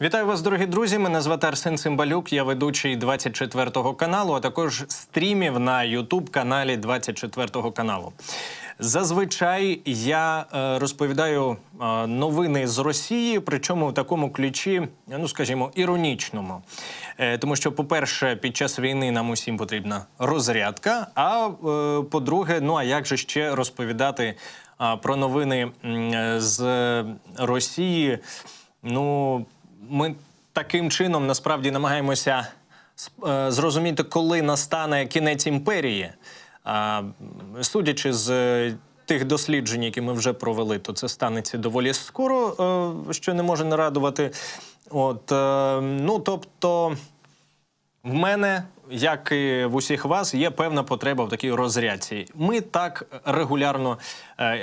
Вітаю вас, дорогі друзі. Мене звати Арсен Цимбалюк. Я ведучий 24-го каналу, а також стрімів на Ютуб-каналі 24-го каналу. Зазвичай я е, розповідаю е, новини з Росії, причому в такому ключі, ну скажімо, іронічному, е, тому що, по-перше, під час війни нам усім потрібна розрядка. А е, по-друге, ну а як же ще розповідати е, про новини е, з Росії? Ну ми таким чином насправді намагаємося е, зрозуміти, коли настане кінець імперії. Судячи з е, тих досліджень, які ми вже провели, то це станеться доволі скоро, е, що не може не радувати. От ну тобто, в мене. Як і в усіх вас, є певна потреба в такій розрядці. Ми так регулярно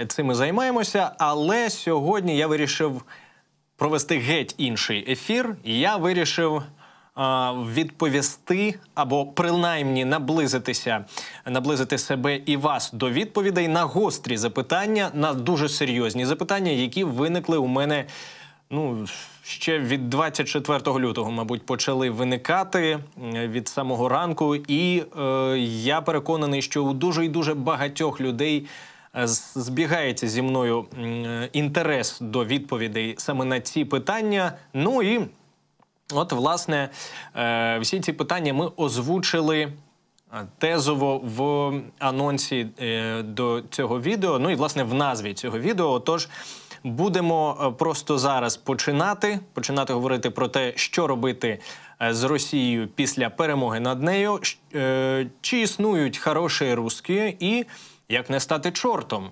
цим займаємося, але сьогодні я вирішив провести геть інший ефір, і я вирішив. Е, відповісти або принаймні наблизитися, наблизити себе і вас до відповідей на гострі запитання, на дуже серйозні запитання, які виникли у мене. Ну ще від 24 лютого, мабуть, почали виникати е, від самого ранку, і е, я переконаний, що у дуже і дуже багатьох людей. Е, збігається зі мною е, інтерес до відповідей саме на ці питання. Ну і от власне е, всі ці питання ми озвучили. Тезово в анонсі до цього відео, ну і власне в назві цього відео. Отож, будемо просто зараз починати починати говорити про те, що робити з Росією після перемоги над нею, чи існують хороші руски і як не стати чортом?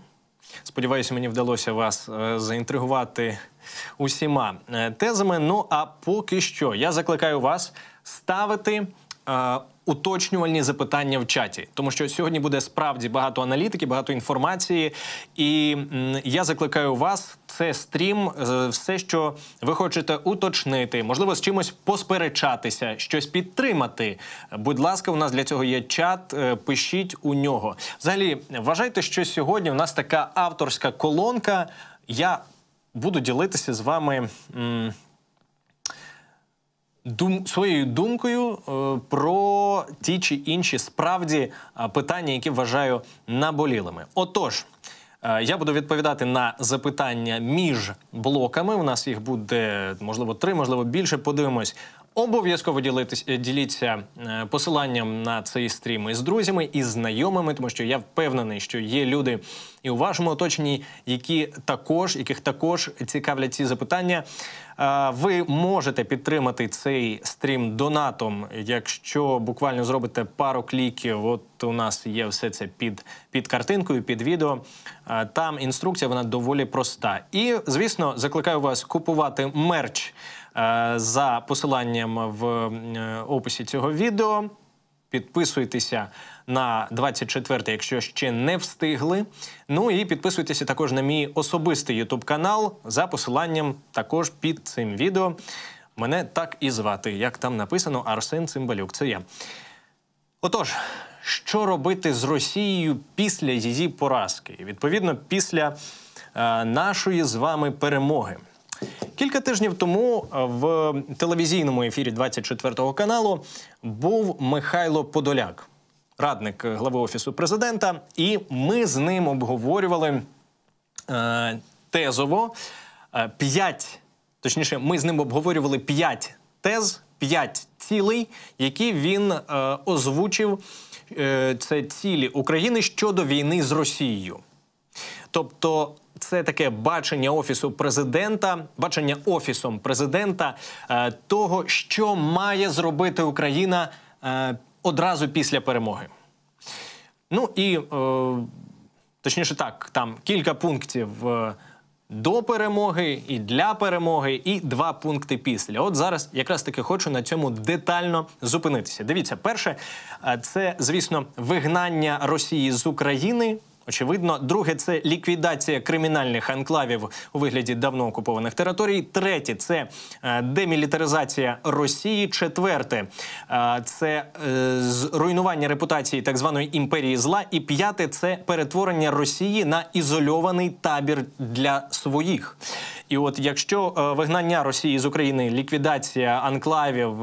Сподіваюся, мені вдалося вас е, заінтригувати усіма е, тезами. Ну а поки що, я закликаю вас ставити. Е, уточнювальні запитання в чаті, тому що сьогодні буде справді багато аналітики, багато інформації, і я закликаю вас. Це стрім, е, все, що ви хочете уточнити, можливо, з чимось посперечатися, щось підтримати. Будь ласка, у нас для цього є чат. Е, пишіть у нього. Взагалі, вважайте, що сьогодні у нас така авторська колонка. Я буду ділитися з вами дум своєю думкою е, про ті чи інші справді е, питання, які вважаю наболілими. Отож. Е, я буду відповідати на запитання між блоками. У нас їх буде можливо три, можливо більше. Подивимось, Обов'язково е, діліться е, посиланням на цей стрім із друзями і знайомими, тому що я впевнений, що є люди і у вашому оточенні, які також яких також цікавлять ці запитання. Ви можете підтримати цей стрім донатом, якщо буквально зробите пару кліків. От у нас є все це під під картинкою, під відео. Там інструкція вона доволі проста. І звісно, закликаю вас купувати мерч. Е, за посиланням в е, описі цього відео. Підписуйтеся на 24, якщо ще не встигли. Ну і підписуйтеся також на мій особистий YouTube канал за посиланням також під цим відео. Мене так і звати, як там написано Арсен Цимбалюк. Це я. Отож, що робити з Росією після її поразки? Відповідно, після е, нашої з вами перемоги. Кілька тижнів тому е, в телевізійному ефірі 24 каналу був Михайло Подоляк, радник глави офісу президента, і ми з ним обговорювали е, тезово е, п'ять, точніше, ми з ним обговорювали п'ять тез, п'ять цілей, які він е, озвучив. Е, це цілі України щодо війни з Росією. Тобто це таке бачення офісу президента, бачення офісом президента е, того, що має зробити Україна е, одразу після перемоги. Ну і е, точніше так, там кілька пунктів до перемоги і для перемоги, і два пункти після. От зараз якраз таки хочу на цьому детально зупинитися. Дивіться, перше, це звісно вигнання Росії з України. Очевидно, друге це ліквідація кримінальних анклавів у вигляді давно окупованих територій. Третє це е, демілітаризація Росії. Четверте е, це е, зруйнування репутації так званої імперії зла. І п'яте це перетворення Росії на ізольований табір для своїх. І от якщо вигнання Росії з України, ліквідація анклавів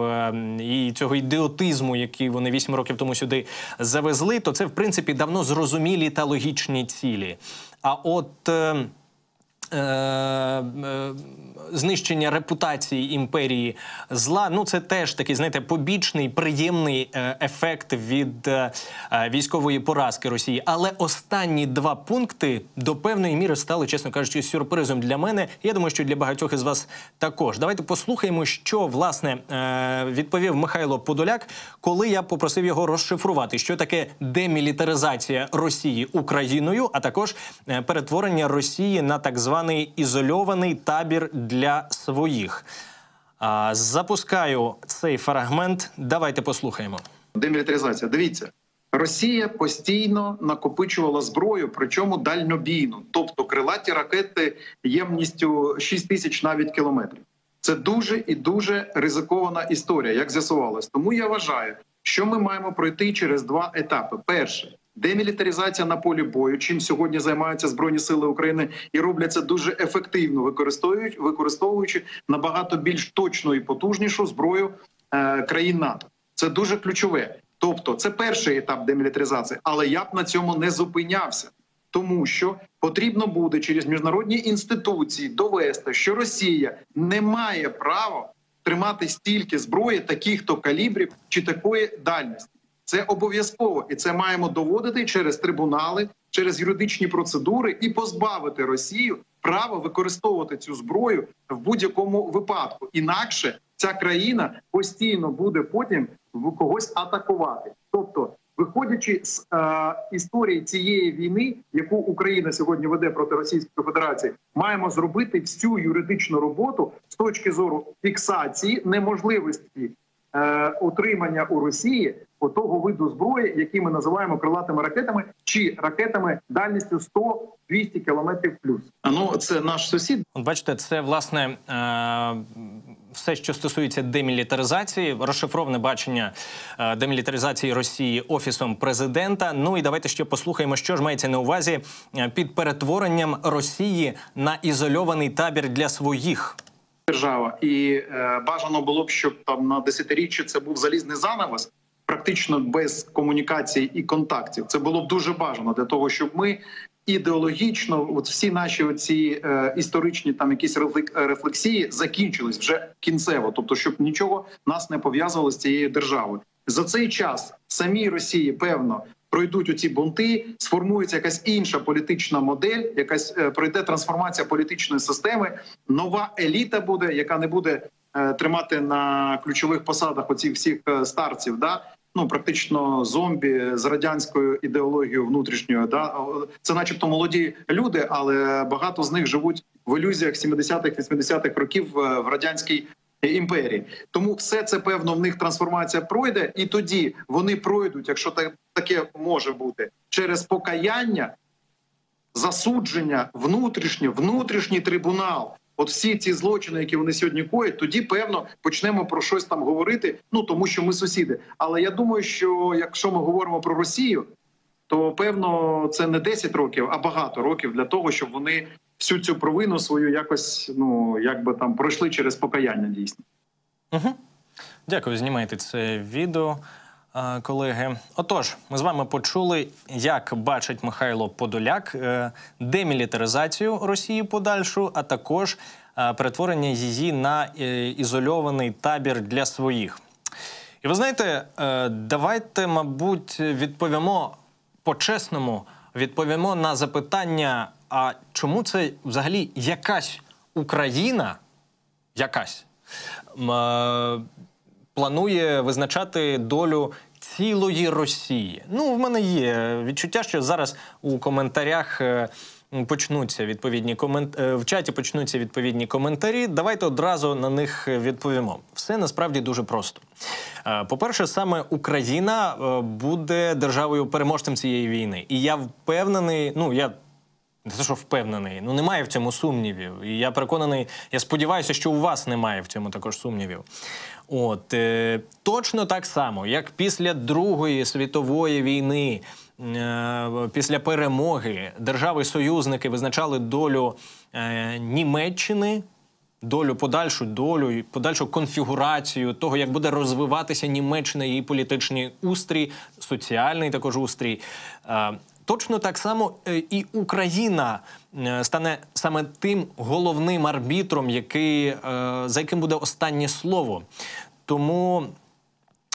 і цього ідіотизму, який вони вісім років тому сюди завезли, то це в принципі давно зрозумілі та логічні стратегічні цілі. А от е, е, знищення репутації імперії зла. Ну це теж такий, знаєте, побічний приємний е, ефект від е, е, військової поразки Росії. Але останні два пункти до певної міри стали, чесно кажучи, сюрпризом для мене. Я думаю, що для багатьох із вас також. Давайте послухаємо, що власне відповів Михайло Подоляк, коли я попросив його розшифрувати, що таке демілітаризація Росії Україною, а також перетворення Росії на так званий ізольований табір для своїх. Запускаю цей фрагмент. Давайте послухаємо. Демілітаризація. Дивіться, Росія постійно накопичувала зброю, причому дальнобійну, тобто крилаті ракети ємністю 6 тисяч навіть кілометрів. Це дуже і дуже ризикована історія, як з'ясувалось. Тому я вважаю, що ми маємо пройти через два етапи: перше демілітаризація на полі бою, чим сьогодні займаються збройні сили України і робляться дуже ефективно, використовуючи, використовуючи набагато більш точну і потужнішу зброю е, країн НАТО. Це дуже ключове. Тобто, це перший етап демілітаризації, але я б на цьому не зупинявся. Тому що потрібно буде через міжнародні інституції довести, що Росія не має права тримати стільки зброї, таких то калібрів чи такої дальності. Це обов'язково, і це маємо доводити через трибунали, через юридичні процедури і позбавити Росію права використовувати цю зброю в будь-якому випадку. Інакше ця країна постійно буде потім в когось атакувати. Тобто, виходячи з е, історії цієї війни, яку Україна сьогодні веде проти Російської Федерації, маємо зробити всю юридичну роботу з точки зору фіксації неможливості. Е, отримання у Росії того виду зброї, який ми називаємо крилатими ракетами, чи ракетами дальністю 100-200 кілометрів плюс. А ну це наш сусід. бачите, це власне е, все, що стосується демілітаризації, розшифроване бачення е, демілітаризації Росії офісом президента. Ну і давайте ще послухаємо, що ж мається на увазі е, під перетворенням Росії на ізольований табір для своїх. Держава і е, бажано було б, щоб там на десятиріччя це був залізний занавес, практично без комунікації і контактів. Це було б дуже бажано для того, щоб ми ідеологічно, от всі наші оці е, історичні там якісь рефлексії закінчились вже кінцево, тобто, щоб нічого нас не пов'язувало з цією державою. За цей час самі Росії певно пройдуть у ці бунти, сформується якась інша політична модель, якась е, пройде трансформація політичної системи. Нова еліта буде, яка не буде е, тримати на ключових посадах оцих всіх е, старців. Да ну практично зомбі з радянською ідеологією внутрішньою. Да? Це, начебто, молоді люди, але багато з них живуть в ілюзіях 70-х, 80-х років е, в радянській. Імперії тому все це певно в них трансформація пройде, і тоді вони пройдуть, якщо таке може бути, через покаяння, засудження, внутрішнє, внутрішній трибунал, От всі ці злочини, які вони сьогодні коять, тоді певно почнемо про щось там говорити. Ну тому що ми сусіди. Але я думаю, що якщо ми говоримо про Росію, то певно це не 10 років, а багато років для того, щоб вони всю цю провину свою якось ну якби там пройшли через покаяння. Дійсно, Угу. дякую. Знімайте це відео колеги. Отож, ми з вами почули, як бачить Михайло Подоляк е, демілітаризацію Росії подальшу, а також е, перетворення її на е, ізольований табір для своїх. І ви знаєте, давайте, мабуть, відповімо по-чесному, відповімо на запитання: а чому це взагалі якась Україна, якась планує визначати долю цілої Росії. Ну, в мене є відчуття, що зараз у коментарях. Е, почнуться відповідні комент... Е, в чаті почнуться відповідні коментарі. Давайте одразу на них е, відповімо. Все насправді дуже просто. По-перше, саме Україна буде державою переможцем цієї війни, і я впевнений. Ну я не те, що впевнений, ну немає в цьому сумнівів. І я переконаний, я сподіваюся, що у вас немає в цьому також сумнівів. От е, точно так само, як після Другої світової війни, е, після перемоги держави-союзники визначали долю е, Німеччини. Долю, подальшу долю, подальшу конфігурацію того, як буде розвиватися Німеччина, її політичний устрій, соціальний також устрій. Е, Точно так само е, і Україна е, стане саме тим головним арбітром, який е, за яким буде останнє слово. Тому.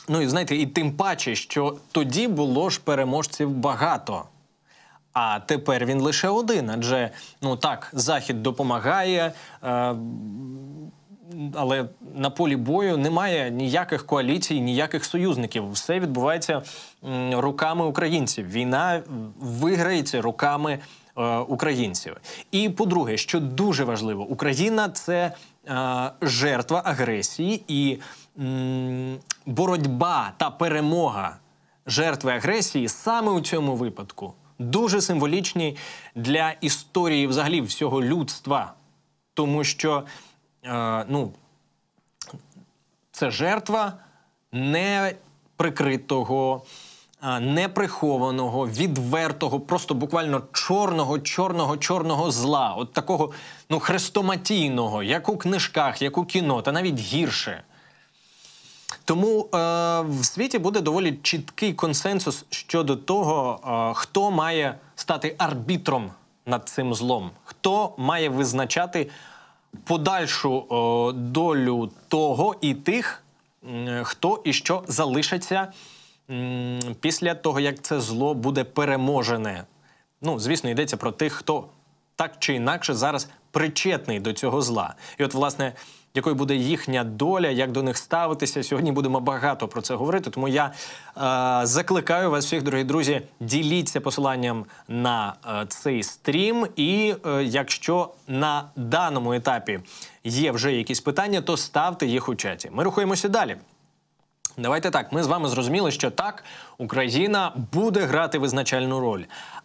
Ну і знаєте, і тим паче, що тоді було ж переможців багато, а тепер він лише один. Адже ну так, захід допомагає але на полі бою немає ніяких коаліцій, ніяких союзників. Все відбувається руками українців. Війна виграється руками е, українців. І по-друге, що дуже важливо, Україна це е, жертва агресії і боротьба та перемога жертви агресії саме у цьому випадку. Дуже символічні для історії взагалі всього людства, тому що Е, ну, це жертва неприкритого, е, неприхованого, відвертого, просто буквально чорного, чорного, чорного зла, от такого ну, хрестоматійного, як у книжках, як у кіно, та навіть гірше. Тому е, в світі буде доволі чіткий консенсус щодо того, е, хто має стати арбітром над цим злом, хто має визначати подальшу о, долю того і тих, хто і що залишиться м, після того, як це зло буде переможене. Ну, звісно, йдеться про тих, хто так чи інакше зараз причетний до цього зла. І от, власне якою буде їхня доля, як до них ставитися. Сьогодні будемо багато про це говорити. Тому я е, закликаю вас всіх, дорогі друзі, діліться посиланням на е, цей стрім. І е, якщо на даному етапі є вже якісь питання, то ставте їх у чаті. Ми рухаємося далі. Давайте так. Ми з вами зрозуміли, що так Україна буде грати визначальну роль.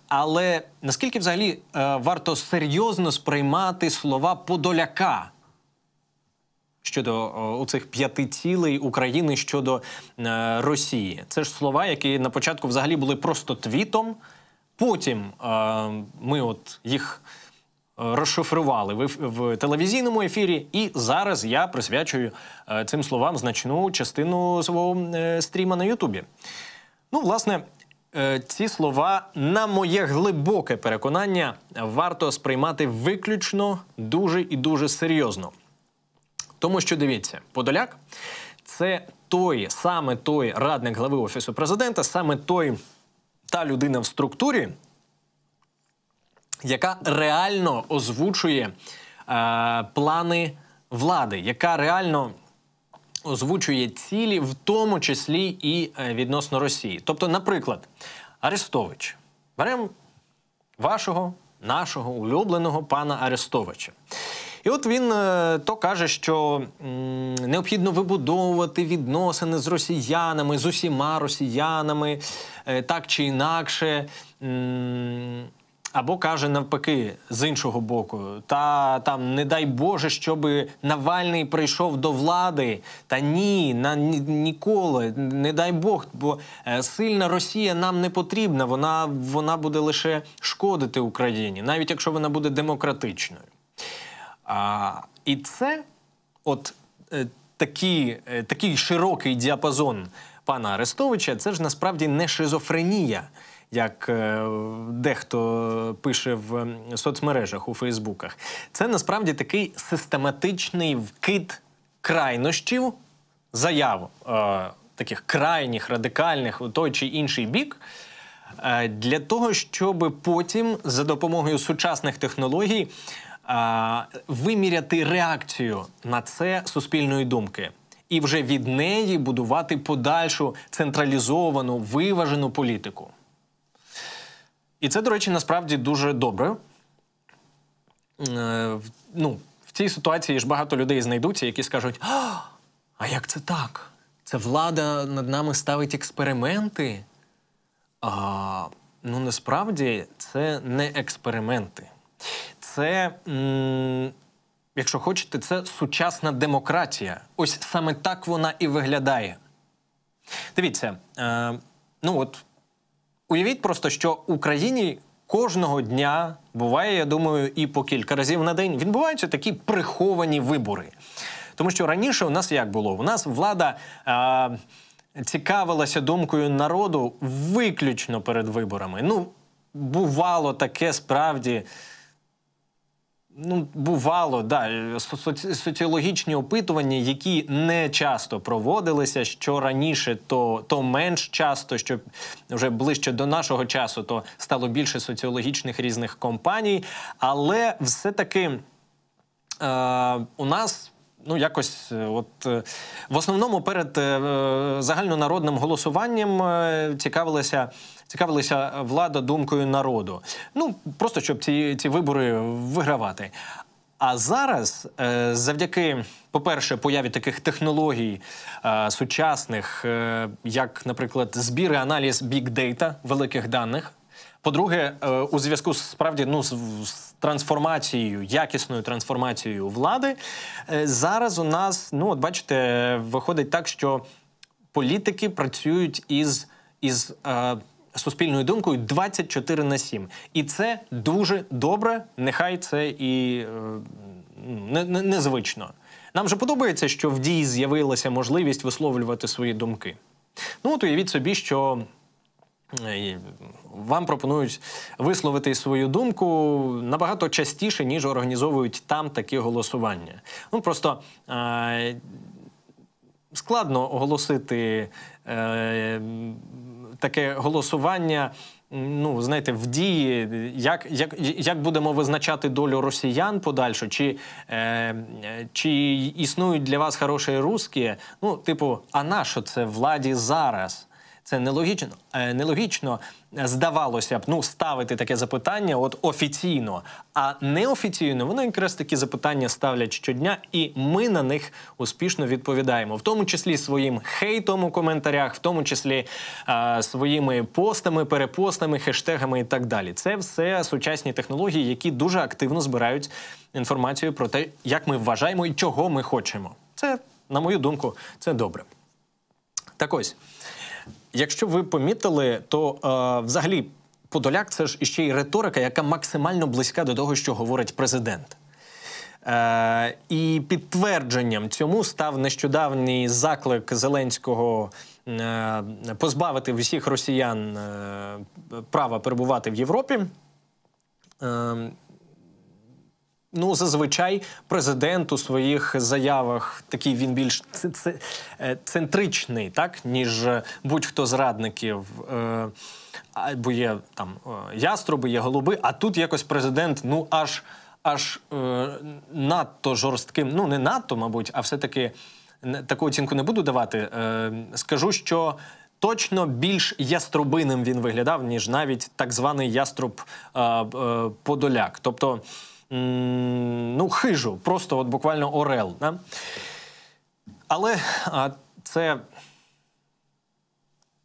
Але наскільки взагалі е, варто серйозно сприймати слова Подоляка? щодо цих п'яти цілей України щодо е, Росії. Це ж слова, які на початку взагалі були просто твітом. Потім е, ми от їх е, розшифрували в, в телевізійному ефірі, і зараз я присвячую е, цим словам значну частину свого е, стріма на Ютубі. Ну, власне. Е, ці слова, на моє глибоке переконання, варто сприймати виключно дуже і дуже серйозно. Тому що дивіться, Подоляк це той саме той радник глави офісу президента, саме той та людина в структурі, яка реально озвучує е, плани влади, яка реально озвучує цілі, в тому числі і е, відносно Росії. Тобто, наприклад, Арестович, беремо вашого, нашого улюбленого пана Арестовича. І от він е, то каже, що необхідно вибудовувати відносини з росіянами, з усіма росіянами, е, так чи інакше. Або каже навпаки, з іншого боку, та там не дай Боже, щоб Навальний прийшов до влади. Та ні, на ні, ніколи не дай Бог, бо е, сильна Росія нам не потрібна. Вона, Вона буде лише шкодити Україні, навіть якщо вона буде демократичною. А, І це от е, такі, е, такий широкий діапазон пана Арестовича, це ж насправді не шизофренія, як е, дехто пише в соцмережах у Фейсбуках. Це насправді такий систематичний вкид крайнощів заяв. Е, Таких крайніх, радикальних у той чи інший бік, е, для того, щоб потім за допомогою сучасних технологій виміряти реакцію на це суспільної думки. І вже від неї будувати подальшу централізовану виважену політику. І це, до речі, насправді дуже добре. Е, ну, В цій ситуації ж багато людей знайдуться, які скажуть: а як це так? Це влада над нами ставить експерименти. А, Ну насправді це не експерименти це, якщо хочете, це сучасна демократія. Ось саме так вона і виглядає. Дивіться, е, ну от уявіть просто, що в Україні кожного дня буває, я думаю, і по кілька разів на день відбуваються такі приховані вибори. Тому що раніше у нас як було? У нас влада. Е, Цікавилася думкою народу виключно перед виборами. Ну, бувало таке справді. Ну, бувало, да соціологічні опитування, які не часто проводилися. Що раніше, то то менш часто, що вже ближче до нашого часу, то стало більше соціологічних різних компаній. Але все таки е, у нас Ну, якось, е, от е, в основному перед е, загальнонародним голосуванням цікавилася цікавилися влада думкою народу. Ну просто щоб ці ці вибори вигравати. А зараз, завдяки, по-перше, появі таких технологій сучасних, як, наприклад, збір і аналіз бікдейта, великих даних. По-друге, у зв'язку з справді ну з трансформацією, якісною трансформацією влади. Е, зараз у нас, ну от бачите, виходить так, що політики працюють із із е, суспільною думкою 24 на 7. І це дуже добре. Нехай це і е, не, не, незвично. Нам же подобається, що в дії з'явилася можливість висловлювати свої думки. Ну, от уявіть собі, що Е, вам пропонують висловити свою думку набагато частіше, ніж організовують там такі голосування. Ну просто е складно оголосити е таке голосування. Ну, знаєте, в дії, як як, як будемо визначати долю росіян подальшу, чи е, чи існують для вас хороші русські? Ну, типу, а на що це владі зараз? Це нелогічно. Е, нелогічно е, здавалося б, ну ставити таке запитання, от офіційно, а неофіційно вони якраз такі запитання ставлять щодня, і ми на них успішно відповідаємо, в тому числі своїм хейтом у коментарях, в тому числі е, своїми постами, перепостами, хештегами і так далі. Це все сучасні технології, які дуже активно збирають інформацію про те, як ми вважаємо і чого ми хочемо. Це, на мою думку, це добре. Так ось якщо ви помітили, то е, взагалі Подоляк це ж іще й риторика, яка максимально близька до того, що говорить президент. Е, І підтвердженням цьому став нещодавній заклик Зеленського е, позбавити всіх росіян е, права перебувати в Європі. Е, Ну, зазвичай президент у своїх заявах такий він більш е, центричний, так ніж будь-хто з радників. Е, Бо є там е, яструби, є голуби. А тут якось президент ну аж аж надто жорстким. Ну не надто, мабуть, а все-таки таку оцінку не буду давати. Скажу, що. Точно більш яструбиним він виглядав, ніж навіть так званий яструб Подоляк. Тобто ну, хижу, просто от буквально орел. Да? Але а, це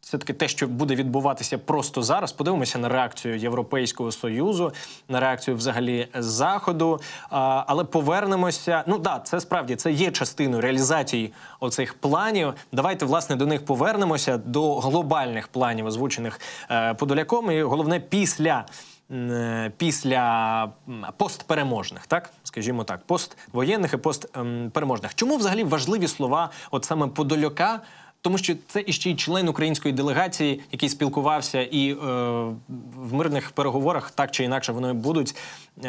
все-таки те, що буде відбуватися просто зараз. Подивимося на реакцію Європейського союзу, на реакцію взагалі Заходу. А, але повернемося. Ну да, це справді це є частиною реалізації оцих планів. Давайте власне до них повернемося до глобальних планів, озвучених е, Подоляком. І головне після. Е, після постпереможних, так скажімо так, поствоєнних і постпереможних. Чому взагалі важливі слова, от саме Подоляка? Тому що це іще й член української делегації, який спілкувався, і е, в мирних переговорах так чи інакше вони будуть е,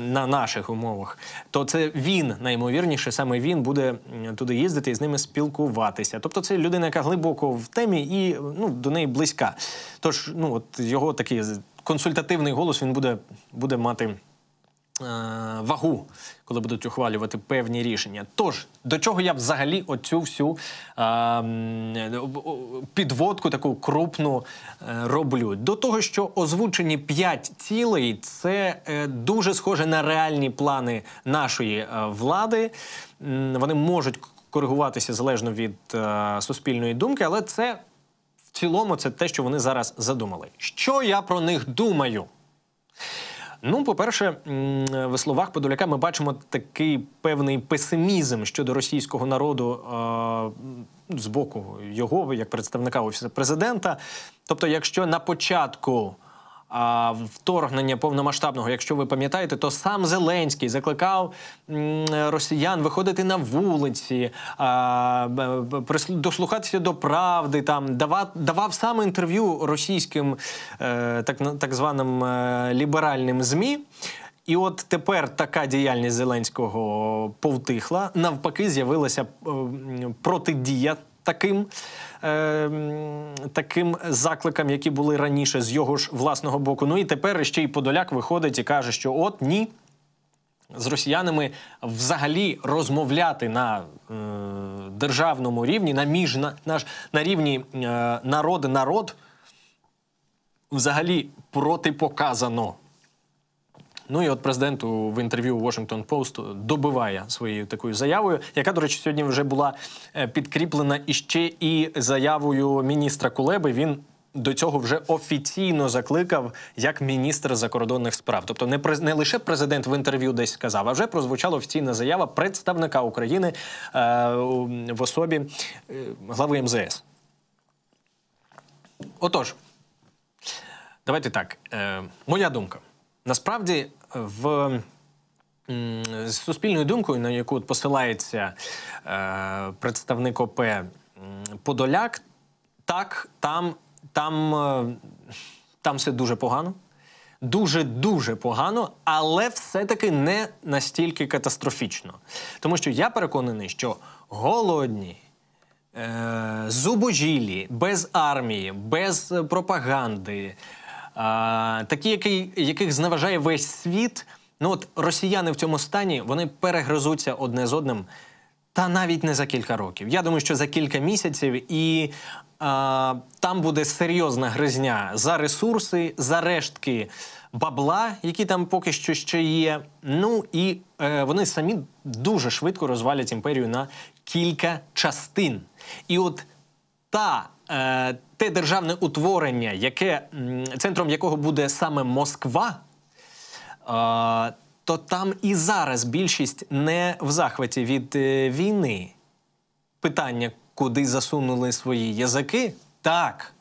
на наших умовах. То це він найімовірніше, саме він буде туди їздити і з ними спілкуватися. Тобто, це людина, яка глибоко в темі і ну до неї близька. Тож, ну от його такий консультативний голос він буде, буде мати. Е, вагу, коли будуть ухвалювати певні рішення. Тож до чого я взагалі оцю всю е, е підводку таку крупну е, роблю? До того, що озвучені п'ять цілей, це е, дуже схоже на реальні плани нашої е, влади. вони можуть коригуватися залежно від е, суспільної думки, але це цілому, це те, що вони зараз задумали. Що я про них думаю? Ну, по-перше, в словах Подоляка ми бачимо такий певний песимізм щодо російського народу е, з боку його як представника офісу президента. Тобто, якщо на початку вторгнення повномасштабного, якщо ви пам'ятаєте, то сам Зеленський закликав росіян виходити на вулиці, дослухатися до правди. Там давав, давав саме інтерв'ю російським е, так так званим е, ліберальним змі. І от тепер така діяльність Зеленського повтихла. Навпаки, з'явилася протидія таким е, таким закликам, які були раніше з його ж власного боку. Ну і тепер ще й Подоляк виходить і каже, що от ні. З росіянами взагалі розмовляти на е, державному рівні, на між на, наш на рівні е, народи народ взагалі протипоказано. Ну і от президенту в інтерв'ю Washington Post добиває своєю такою заявою, яка, до речі, сьогодні вже була е, підкріплена іще і заявою міністра Кулеби. Він до цього вже офіційно закликав як міністр закордонних справ. Тобто, не не лише президент в інтерв'ю десь сказав, а вже прозвучала офіційна заява представника України е, в особі е, глави МЗС. Отож, давайте так. Е, Моя думка. Насправді, е, в з суспільною думкою, на яку посилається е, представник ОП Подоляк, так, там, там, е, там все дуже погано. Дуже дуже погано, але все-таки не настільки катастрофічно. Тому що я переконаний, що голодні, е, зубожілі, без армії, без пропаганди такі, які, яких зневажає весь світ. Ну от росіяни в цьому стані вони перегризуться одне з одним, та навіть не за кілька років. Я думаю, що за кілька місяців, і там буде серйозна гризня за ресурси, за рештки бабла, які там поки що ще є. Ну і е, вони самі дуже швидко розвалять імперію на кілька частин. І от та Е, те державне утворення, яке центром якого буде саме Москва, е, то там і зараз більшість не в захваті від е, війни. Питання, куди засунули свої язики, так,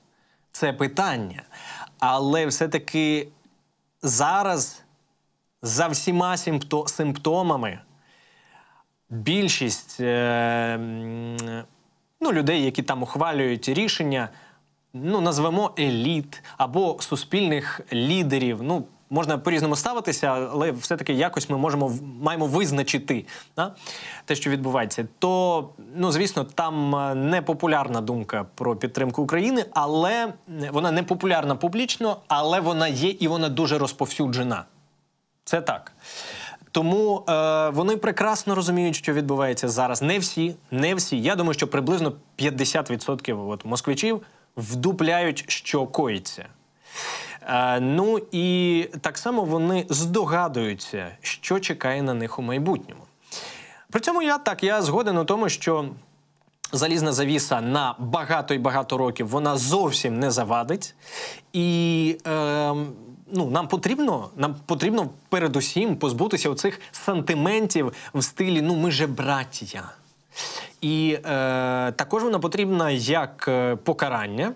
це питання. Але все-таки зараз за всіма симптомами більшість. Е ну, людей, які там ухвалюють рішення, ну назвемо еліт або суспільних лідерів. Ну, можна по-різному ставитися, але все-таки якось ми можемо маємо визначити да, те, що відбувається. То, ну звісно, там е, не популярна думка про підтримку України, але вона не популярна публічно, але вона є і вона дуже розповсюджена. Це так. Тому е, вони прекрасно розуміють, що відбувається зараз. Не всі, не всі. Я думаю, що приблизно 50% от москвичів вдупляють, що коїться. Е, ну і так само вони здогадуються, що чекає на них у майбутньому. При цьому я так я згоден у тому, що залізна завіса на багато і багато років вона зовсім не завадить. І е, ну нам потрібно, нам потрібно передусім позбутися оцих сантиментів в стилі Ну ми же братія. І е, також вона потрібна як е, покарання,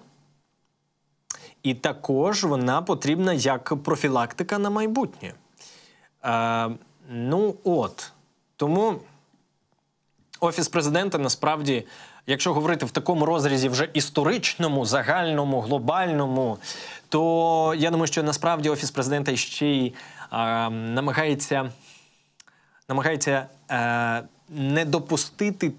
і також вона потрібна як профілактика на майбутнє. Е, Ну от. Тому офіс президента насправді якщо говорити в такому розрізі вже історичному, загальному, глобальному, то я думаю, що насправді офіс президента ще й е, намагається намагається е, не допустити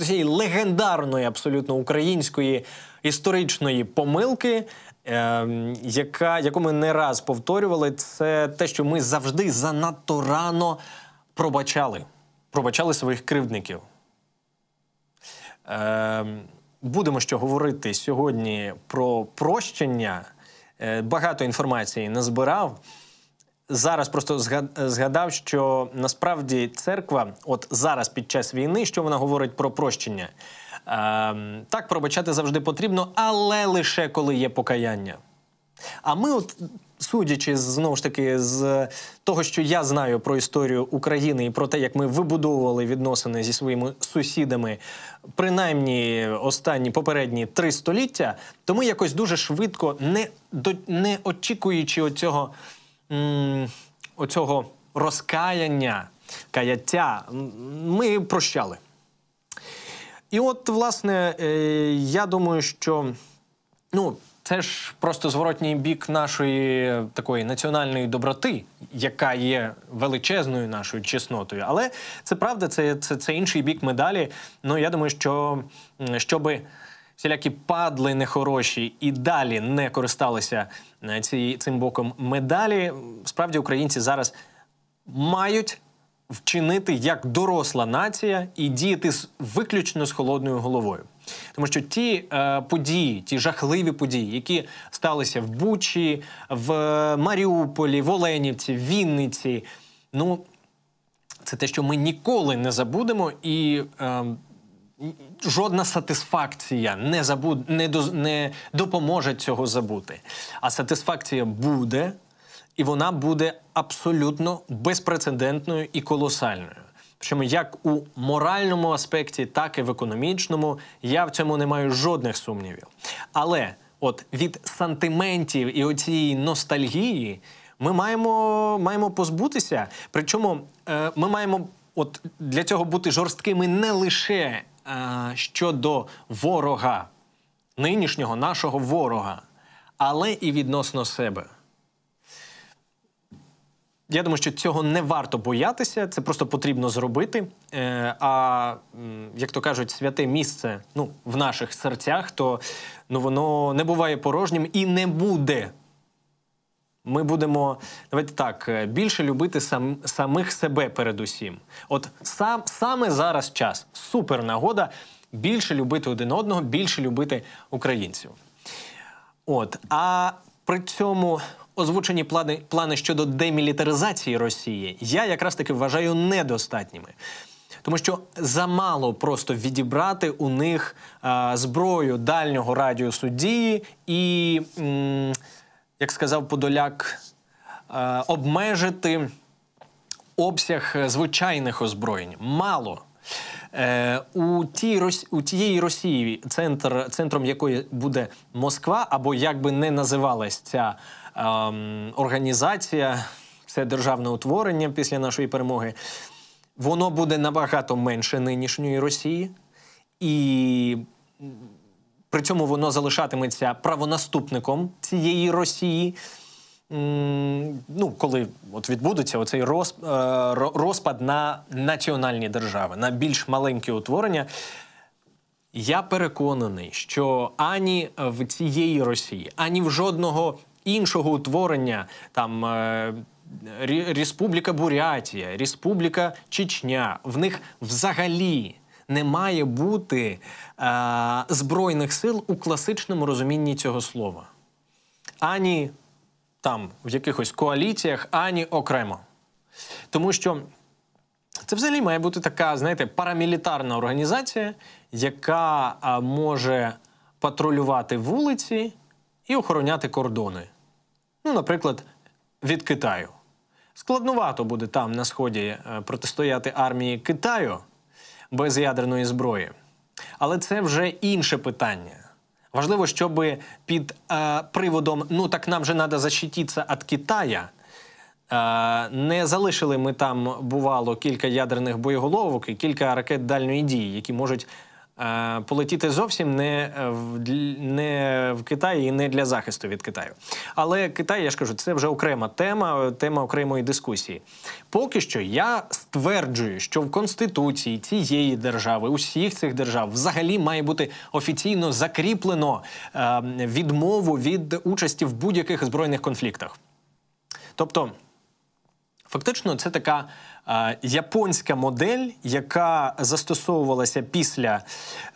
цієї легендарної, абсолютно української історичної помилки. Е, яка яку ми не раз повторювали, це те, що ми завжди занадто рано пробачали, пробачали своїх кривдників. Ем, будемо ще говорити сьогодні про прощення. Е, багато інформації не збирав. Зараз просто згадав, що насправді церква, от зараз під час війни, що вона говорить про прощення. Ем, так пробачати завжди потрібно, але лише коли є покаяння. А ми, от судячи знову ж таки з того, що я знаю про історію України і про те, як ми вибудовували відносини зі своїми сусідами, принаймні останні попередні три століття, то ми якось дуже швидко, не до не очікуючи оцього, м, оцього розкаяння, каяття, ми прощали. І от, власне, е, я думаю, що ну це ж просто зворотній бік нашої такої національної доброти, яка є величезною нашою чеснотою. Але це правда, це це, це інший бік медалі. Ну я думаю, що щоб всілякі падли нехороші і далі не користалися е, ці, цим боком медалі, справді українці зараз мають. Вчинити як доросла нація і діяти з виключно з холодною головою. Тому що ті е, події, ті жахливі події, які сталися в Бучі, в е, Маріуполі, в Оленівці, в Вінниці, ну це те, що ми ніколи не забудемо, і е, жодна сатисфакція не забуд, не, до, не допоможе цього забути. А сатисфакція буде, і вона буде абсолютно безпрецедентною і колосальною. Причому як у моральному аспекті, так і в економічному, я в цьому не маю жодних сумнівів. Але от від сантиментів і оцієї ностальгії ми маємо маємо позбутися. Причому е, ми маємо от для цього бути жорсткими не лише е, щодо ворога, нинішнього нашого ворога, але і відносно себе. Я думаю, що цього не варто боятися, це просто потрібно зробити. Е, а як то кажуть, святе місце ну, в наших серцях, то ну, воно не буває порожнім і не буде. Ми будемо давайте так е, більше любити сам, самих себе передусім. От сам саме зараз час, супер нагода більше любити один одного, більше любити українців. От а при цьому озвучені плани плани щодо демілітаризації Росії, я якраз таки вважаю недостатніми. Тому що замало просто відібрати у них а, зброю дальнього радіусу дії і, м, як сказав Подоляк, а, обмежити обсяг звичайних озброєнь. Мало. Е, у, тій, у тієї Росії, центр, центром якої буде Москва, або як би не називалась ця ем, організація, це державне утворення після нашої перемоги, воно буде набагато менше нинішньої Росії, і при цьому воно залишатиметься правонаступником цієї Росії. Ну, коли от відбудеться оцей роз, е, розпад на національні держави, на більш маленькі утворення, я переконаний, що ані в цієї Росії, ані в жодного іншого утворення там. Е, Республіка Бурятія, Республіка Чечня. В них взагалі не має бути е, збройних сил у класичному розумінні цього слова. Ані там в якихось коаліціях, ані окремо. Тому що це взагалі має бути така, знаєте, парамілітарна організація, яка е, може патрулювати вулиці і охороняти кордони. Ну, наприклад, від Китаю. Складнувато буде там на сході е, протистояти армії Китаю без ядерної зброї. Але це вже інше питання. Важливо, щоб під е, приводом ну так нам же треба защититися від Китая. Е, не залишили ми там бувало кілька ядерних боєголовок і кілька ракет дальної дії, які можуть Е, полетіти зовсім не е, в не в Китай і не для захисту від Китаю. Але Китай, я ж кажу, це вже окрема тема, тема окремої дискусії. Поки що я стверджую, що в конституції цієї держави, усіх цих держав, взагалі має бути офіційно закріплено е, відмову від участі в будь-яких збройних конфліктах. Тобто, фактично, це така японська модель, яка застосовувалася після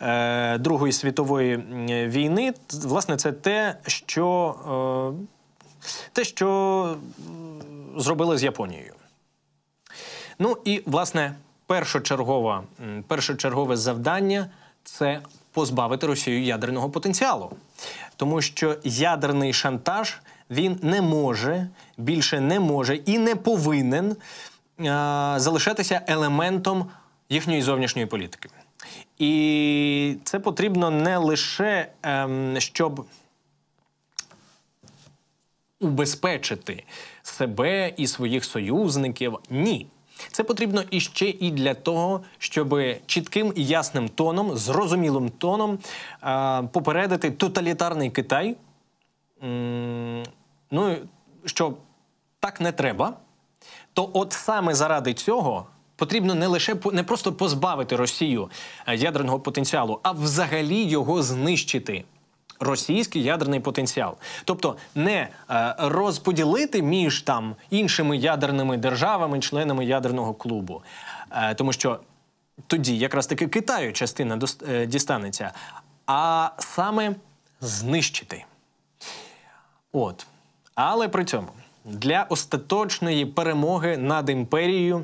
е, Другої світової війни, власне, це те, що е, те, що зробили з Японією. Ну і власне першочергова, першочергове завдання це позбавити Росію ядерного потенціалу, тому що ядерний шантаж він не може більше не може і не повинен. Е, залишатися елементом їхньої зовнішньої політики. І це потрібно не лише ем, щоб убезпечити себе і своїх союзників. Ні. Це потрібно іще і для того, щоб чітким і ясним тоном, зрозумілим тоном е, попередити тоталітарний Китай. Ну що так не треба. То, от саме заради цього. Потрібно не лише не просто позбавити Росію е, ядерного потенціалу, а взагалі його знищити. Російський ядерний потенціал, тобто не е, розподілити між там іншими ядерними державами, членами ядерного клубу, е, тому що тоді якраз таки Китаю частина дістанеться, а саме знищити. От, але при цьому для остаточної перемоги над імперією.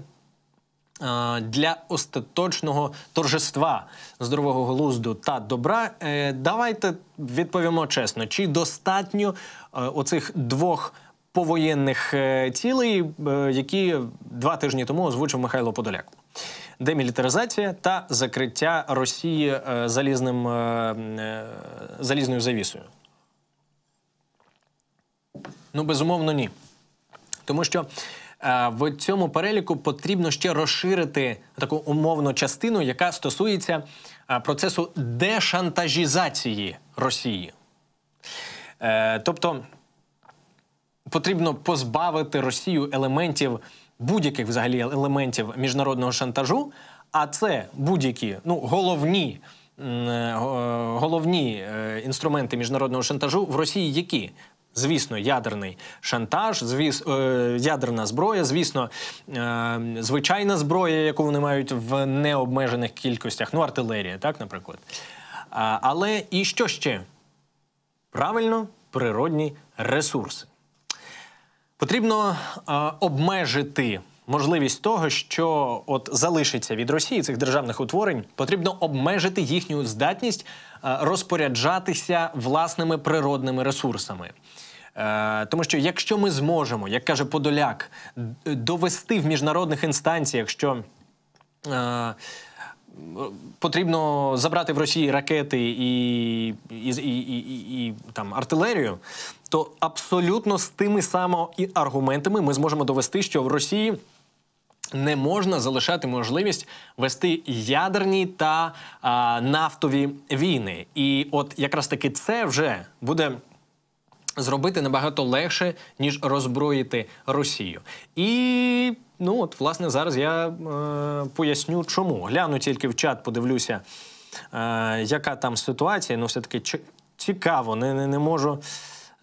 Е, для остаточного торжества здорового глузду та добра, е, давайте відповімо чесно: чи достатньо е, оцих двох повоєнних цілей, які два тижні тому озвучив Михайло Подоляк? Демілітаризація та закриття Росії залізним залізною завісою? Ну безумовно, ні тому що е, в цьому переліку потрібно ще розширити таку умовну частину, яка стосується е, процесу дешантажізації Росії. Е, тобто потрібно позбавити Росію елементів будь-яких взагалі елементів міжнародного шантажу, а це будь-які ну головні. Головні інструменти міжнародного шантажу в Росії які Звісно, ядерний шантаж, звіс, е, ядерна зброя, звісно, е, звичайна зброя, яку вони мають в необмежених кількостях, ну артилерія, так, наприклад. А, але і що ще? Правильно, природні ресурси. Потрібно е, обмежити можливість того, що от залишиться від Росії цих державних утворень, потрібно обмежити їхню здатність е, розпоряджатися власними природними ресурсами. Е, тому що якщо ми зможемо, як каже Подоляк, довести в міжнародних інстанціях, що е, Потрібно забрати в Росії ракети і і, і, і, і там артилерію, то абсолютно з тими самими аргументами ми зможемо довести, що в Росії не можна залишати можливість вести ядерні та а, нафтові війни. І от якраз таки це вже буде зробити набагато легше ніж роззброїти Росію. І ну от власне зараз я е, поясню, чому гляну тільки в чат, подивлюся, е, яка там ситуація. Ну, все таки цікаво, не, не, не можу.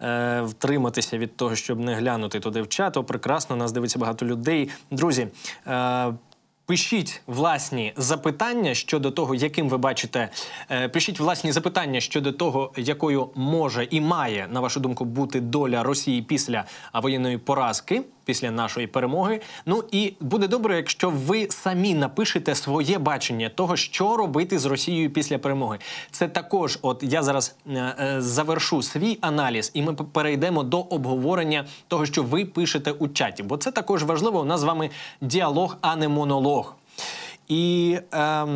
Е, втриматися від того, щоб не глянути туди в чат. О, прекрасно нас дивиться багато людей. Друзі, е, Пишіть власні запитання щодо того, яким ви бачите, е, пишіть власні запитання щодо того, якою може і має на вашу думку бути доля Росії після воєнної поразки після нашої перемоги. Ну і буде добре, якщо ви самі напишете своє бачення того, що робити з Росією після перемоги. Це також, от я зараз е, е завершу свій аналіз, і ми перейдемо до обговорення того, що ви пишете у чаті. Бо це також важливо. У нас з вами діалог, а не монолог. І. Е,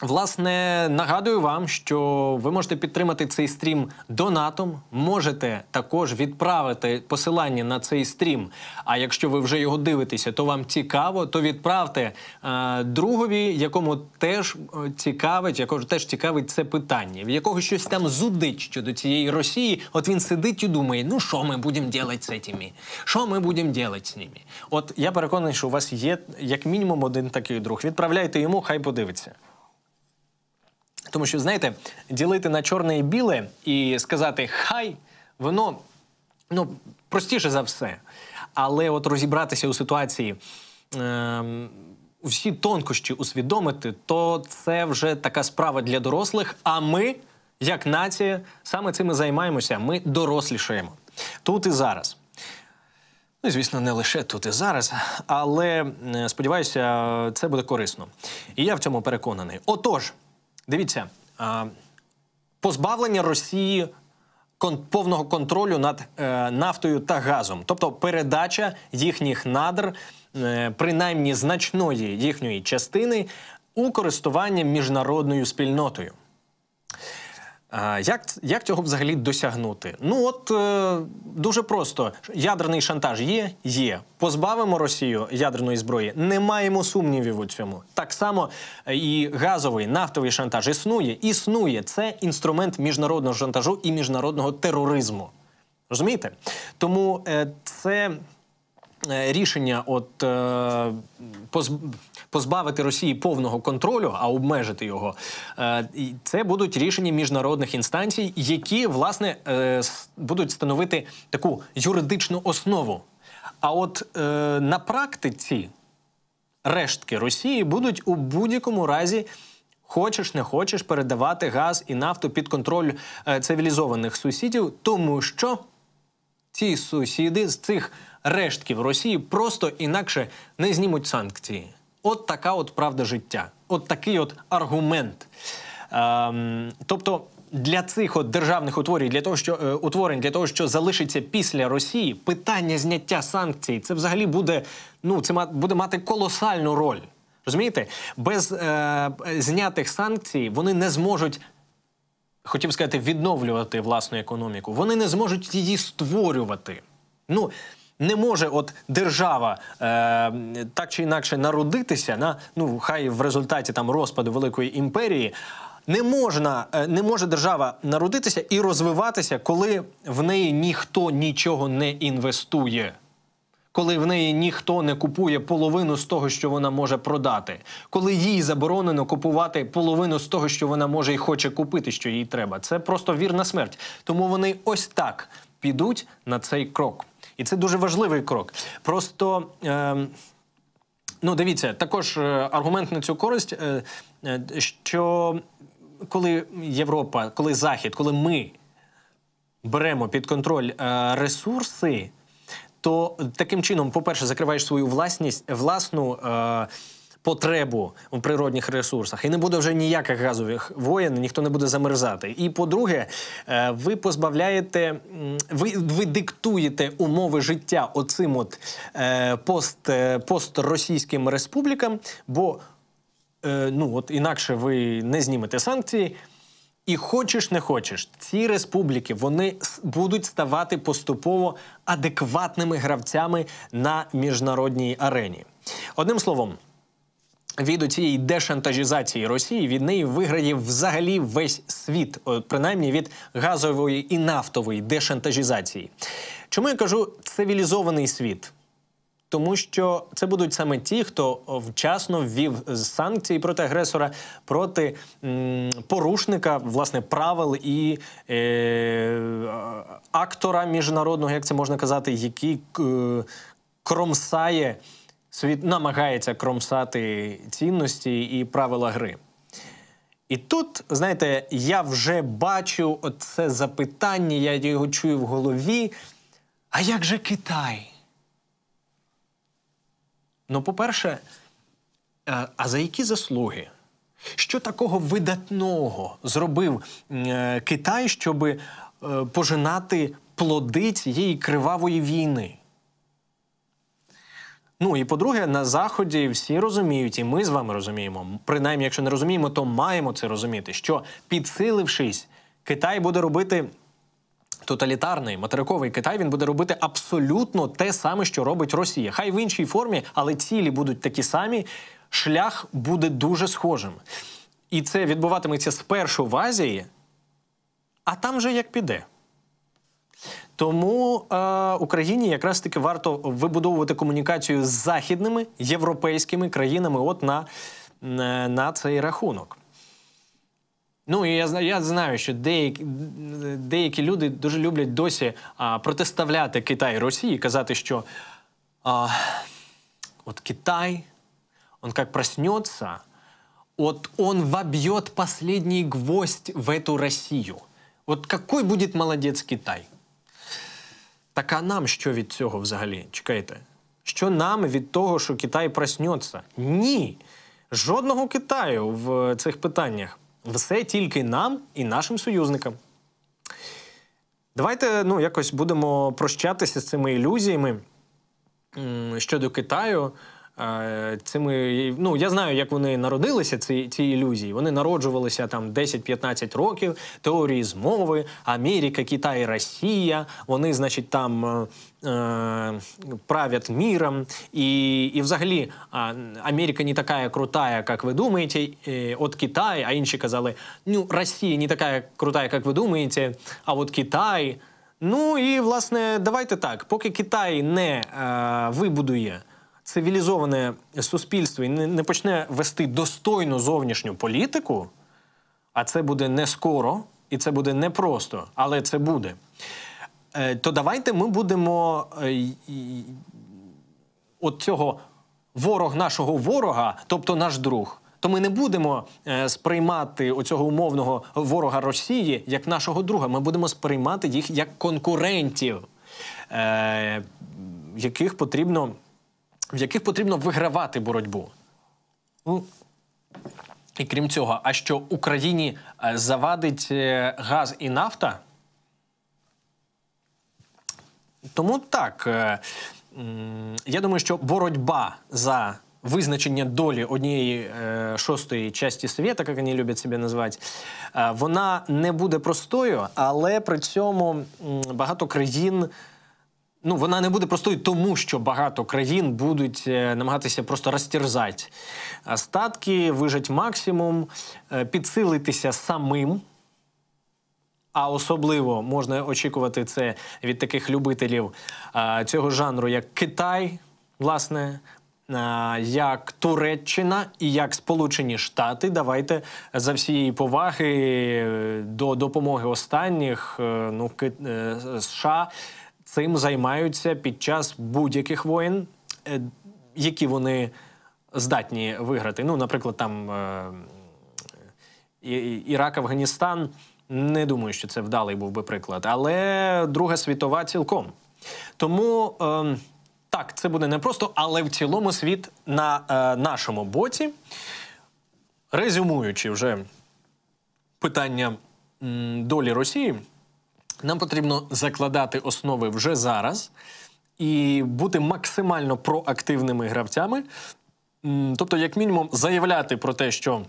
Власне, нагадую вам, що ви можете підтримати цей стрім донатом. Можете також відправити посилання на цей стрім. А якщо ви вже його дивитеся, то вам цікаво, то відправте е, другові, якому теж е, цікавить, якого теж цікавить це питання, в якого щось там зудить щодо цієї Росії. От він сидить і думає: ну що ми будемо робити з цими? Що ми будемо робити з ними? От я переконаний, що у вас є як мінімум один такий друг. Відправляйте йому, хай подивиться. Тому що, знаєте, ділити на чорне і біле і сказати хай, воно ну, простіше за все. Але от розібратися у ситуації, е, всі тонкощі усвідомити, то це вже така справа для дорослих. А ми, як нація, саме цим і займаємося. Ми дорослішаємо тут і зараз. Ну, звісно, не лише тут і зараз, але е, сподіваюся, це буде корисно. І я в цьому переконаний. Отож. Дивіться, позбавлення Росії повного контролю над е, нафтою та газом, тобто передача їхніх надр, е, принаймні значної їхньої частини, у користування міжнародною спільнотою. Як як цього взагалі досягнути? Ну от е, дуже просто ядерний шантаж є, є. Позбавимо Росію ядерної зброї, не маємо сумнівів у цьому. Так само е, і газовий нафтовий шантаж існує. Існує це інструмент міжнародного шантажу і міжнародного тероризму. Розумієте? Тому е, це. Е, рішення, от е, позбавити Росії повного контролю, а обмежити його, е, це будуть рішення міжнародних інстанцій, які власне будуть становити таку юридичну основу. А от на практиці рештки Росії будуть у будь-якому разі. Хочеш, не хочеш передавати газ і нафту під контроль цивілізованих сусідів, тому що ці сусіди з цих рештків Росії просто інакше не знімуть санкції. От така от правда життя, от такий от аргумент. Ем, тобто для цих от державних утворень, для того, що е, утворень, для того, що залишиться після Росії, питання зняття санкцій, це взагалі буде ну це буде мати колосальну роль. Розумієте, без е, знятих санкцій вони не зможуть. Хотів сказати, відновлювати власну економіку. Вони не зможуть її створювати. Ну не може от держава е, так чи інакше народитися на ну хай в результаті там розпаду великої імперії. Не можна, е, не може держава народитися і розвиватися, коли в неї ніхто нічого не інвестує, коли в неї ніхто не купує половину з того, що вона може продати, коли їй заборонено купувати половину з того, що вона може і хоче купити, що їй треба. Це просто вірна смерть. Тому вони ось так підуть на цей крок. І це дуже важливий крок. Просто е, ну дивіться, також е, аргумент на цю користь, е, е, що коли Європа, коли Захід, коли ми беремо під контроль е, ресурси, то таким чином, по перше, закриваєш свою власність власну. Е, потребу в природних ресурсах, і не буде вже ніяких газових воєн, ніхто не буде замерзати. І по-друге, е, ви позбавляєте, ви ви диктуєте умови життя оцим от е, пост, е, постросійським республікам, бо ну от інакше ви не знімете санкції. І хочеш не хочеш, ці республіки вони будуть ставати поступово адекватними гравцями на міжнародній арені. Одним словом від цієї дешантажізації Росії від неї виграє взагалі весь світ, е, принаймні від газової і нафтової дешантажізації. Чому я кажу цивілізований світ? Тому що це будуть саме ті, хто вчасно ввів санкції проти агресора, проти м, порушника власне правил і е, актора міжнародного, як це можна казати, який е, кромсає. Світ намагається кромсати цінності і правила гри. І тут, знаєте, я вже бачу це запитання, я його чую в голові. А як же Китай? Ну, по-перше, е, а за які заслуги? Що такого видатного зробив е, Китай, щоб е, пожинати плоди цієї кривавої війни? Ну і по-друге, на заході всі розуміють, і ми з вами розуміємо. Принаймні, якщо не розуміємо, то маємо це розуміти. Що підсилившись, Китай буде робити тоталітарний материковий Китай. Він буде робити абсолютно те саме, що робить Росія. Хай в іншій формі, але цілі будуть такі самі. Шлях буде дуже схожим. І це відбуватиметься спершу в Азії, а там же як піде. Тому е, Україні якраз таки варто вибудовувати комунікацію з західними європейськими країнами, от на, на, е, на цей рахунок. Ну і я я знаю, що деякі деякі люди дуже люблять досі а, е, протиставляти Китай і Росії, казати, що а, е, от Китай, он як проснеться, от он воб'є останній гвоздь в эту Росію. От який буде молодець Китай? Так а нам що від цього взагалі? Чекайте, що нам від того, що Китай проснеться? Ні. Жодного Китаю в цих питаннях. Все тільки нам і нашим союзникам. Давайте ну, якось будемо прощатися з цими ілюзіями щодо Китаю. Цими ну я знаю, як вони народилися. Ці ці ілюзії. Вони народжувалися там 10-15 років. Теорії змови, Америка, Китай, Росія. Вони, значить, там е, е правят миром. І і взагалі Америка не така крута, як ви думаєте. От Китай, а інші казали, ну Росія не така крута, як ви думаєте, а от Китай. Ну і власне, давайте так, поки Китай не е, вибудує цивілізоване суспільство і не почне вести достойну зовнішню політику, а це буде не скоро і це буде непросто, але це буде. Е, то давайте ми будемо е, от цього ворог нашого ворога, тобто наш друг. То ми не будемо е, сприймати оцього умовного ворога Росії як нашого друга. Ми будемо сприймати їх як конкурентів, яких потрібно в яких потрібно вигравати боротьбу. Ну, і крім цього, а що Україні е, завадить е, газ і нафта? Тому так е, я думаю, що боротьба за визначення долі однієї шостої часті світа, як вони люблять себе називати, вона не буде простою, але при цьому багато країн. Ну, вона не буде простою, тому що багато країн будуть е, намагатися просто розтерзати е, статки, вижать максимум, е, підсилитися самим. А особливо можна очікувати це від таких любителів цього жанру, як Китай, власне, як Туреччина і як Сполучені Штати. Давайте за всієї поваги до допомоги останніх ну, США цим займаються під час будь-яких воєн, е, які вони здатні виграти. Ну, наприклад, там е, Ірак, Афганістан. Не думаю, що це вдалий був би приклад, але Друга світова цілком. Тому е, так, це буде непросто, але в цілому світ на е, нашому боці. Резюмуючи вже питання долі Росії. Нам потрібно закладати основи вже зараз і бути максимально проактивними гравцями. Тобто, як мінімум, заявляти про те, що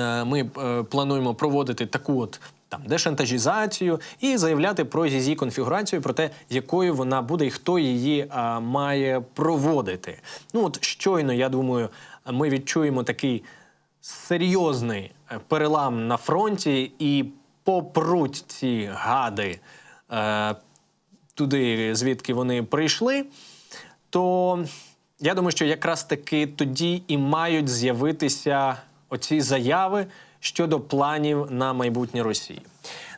е, ми е, плануємо проводити таку от там дешантажізацію, і заявляти про її конфігурацію, про те, якою вона буде і хто її а, е, має проводити. Ну от щойно, я думаю, ми відчуємо такий серйозний перелам на фронті і попруть ці гади е, туди, звідки вони прийшли, то я думаю, що якраз таки тоді і мають з'явитися оці заяви щодо планів на майбутнє Росії.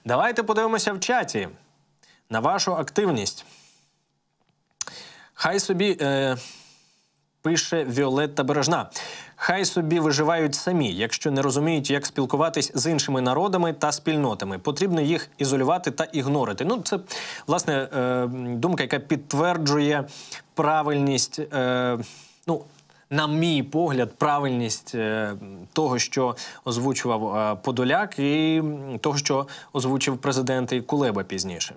Давайте подивимося в чаті на вашу активність. Хай собі. Е, пише Віолетта Бережна. Хай собі виживають самі, якщо не розуміють, як спілкуватись з іншими народами та спільнотами. Потрібно їх ізолювати та ігнорити. Ну, це власне е, думка, яка підтверджує правильність. Е, ну, на мій погляд, правильність е, того, що озвучував Подоляк, і того, що озвучив президент і Кулеба пізніше.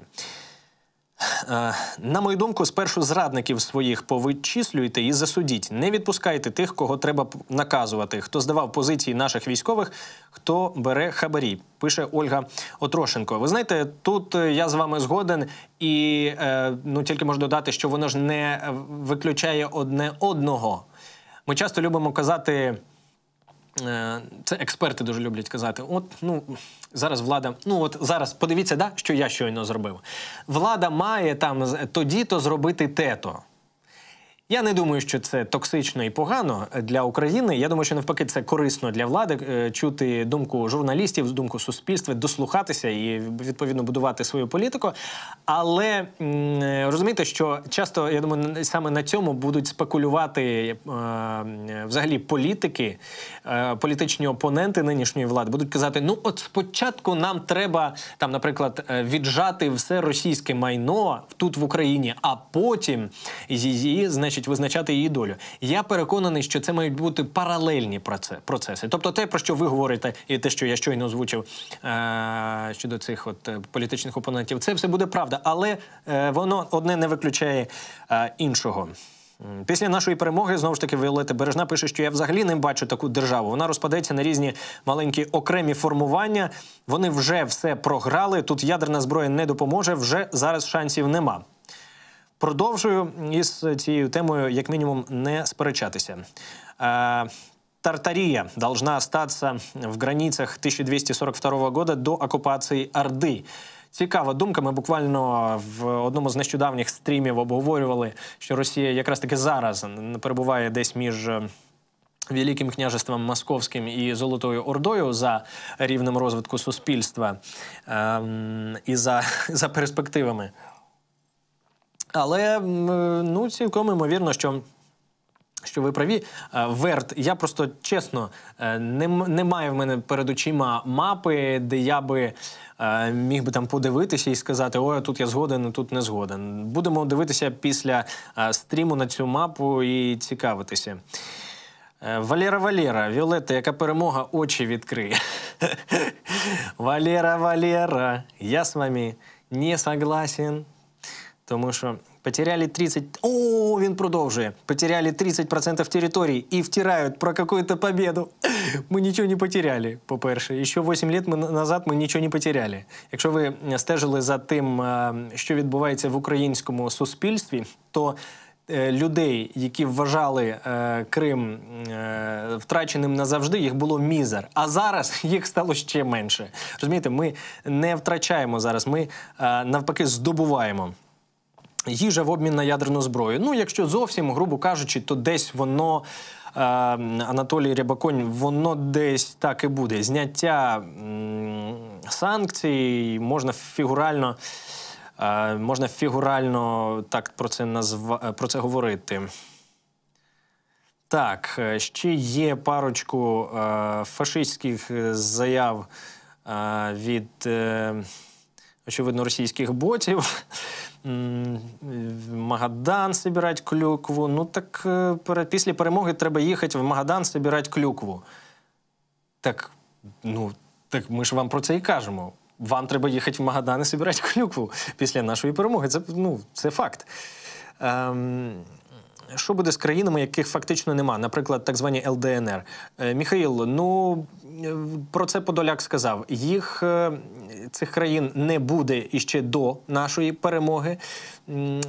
Е, на мою думку, спершу зрадників своїх повичислюйте і засудіть. Не відпускайте тих, кого треба наказувати. Хто здавав позиції наших військових, хто бере хабарі, пише Ольга Отрошенко. Ви знаєте, тут е, я з вами згоден, і е, ну тільки можу додати, що воно ж не виключає одне одного. Ми часто любимо казати. Е, це експерти дуже люблять казати. От ну зараз влада, ну от зараз подивіться, да, що я щойно зробив. Влада має там тоді-то зробити те-то. Я не думаю, що це токсично і погано для України. Я думаю, що навпаки, це корисно для влади е, чути думку журналістів, думку суспільства, дослухатися і відповідно будувати свою політику. Але е, розумієте, що часто я думаю, саме на цьому будуть спекулювати е, взагалі політики, політичні опоненти нинішньої влади будуть казати: ну, от спочатку нам треба там, наприклад, віджати все російське майно тут в Україні, а потім її, значить значить визначати її долю. Я переконаний, що це мають бути паралельні процеси. Тобто, те, про що ви говорите, і те, що я щойно озвучив е щодо цих от е, політичних опонентів, це все буде правда, але е воно одне не виключає е іншого. Після нашої перемоги знову ж таки Віолетта Бережна пише, що я взагалі не бачу таку державу. Вона розпадеться на різні маленькі окремі формування. Вони вже все програли. Тут ядерна зброя не допоможе. Вже зараз шансів нема. Продовжую із цією темою, як мінімум, не сперечатися. Е, Тартария должна остаться в границах 1242 года до окупації Орди. Цікава думка. Ми буквально в одному з нещодавніх стрімів обговорювали, що Росія якраз таки зараз перебуває десь між. Е, Великим княжеством Московським і Золотою Ордою за рівнем розвитку суспільства ем, і за, за перспективами. Але ну цілком ймовірно, що. Що ви праві, е, верт, я просто чесно е, не немає в мене перед очима мапи, де я би е, міг би там подивитися і сказати: о, тут я згоден, тут не згоден. Будемо дивитися після стріму на цю мапу і цікавитися. Валера Валера, Віолетта, яка перемога очі відкриє. Валера Валера, я з вами не согласен. Тому що потеряли 30... О, він продовжує. Потеряли 30% території і втирають про якусь то победу. Ми нічого не потеряли, по-перше. І ще 8 років назад ми нічого не потеряли. Якщо ви стежили за тим, е, що відбувається в українському суспільстві, то е, людей, які вважали е, Крим втраченим назавжди, їх було мізер. А зараз їх стало ще менше. Розумієте, ми не втрачаємо зараз, ми навпаки здобуваємо їжа в обмін на ядерну зброю. Ну, якщо зовсім, грубо кажучи, то десь воно. Ем, Анатолій Рябаконь, воно десь так і буде. Зняття санкцій можна фігурально е, можна фігурально так про це назва е, про це говорити. Так, е, ще є парочку фашистських заяв від очевидно російських ботів в Магадан збирати клюкву. Ну так э, після перемоги треба їхати в Магадан збирати клюкву. Так, ну, так ми ж вам про це і кажемо. Вам треба їхати в Магадан і збирати клюкву після нашої перемоги. Це ну, це факт. Ем, що буде з країнами, яких фактично нема, наприклад, так звані ЛДНР? Е, Міхаїл, ну е, про це Подоляк сказав. Їх е, цих країн не буде іще до нашої перемоги.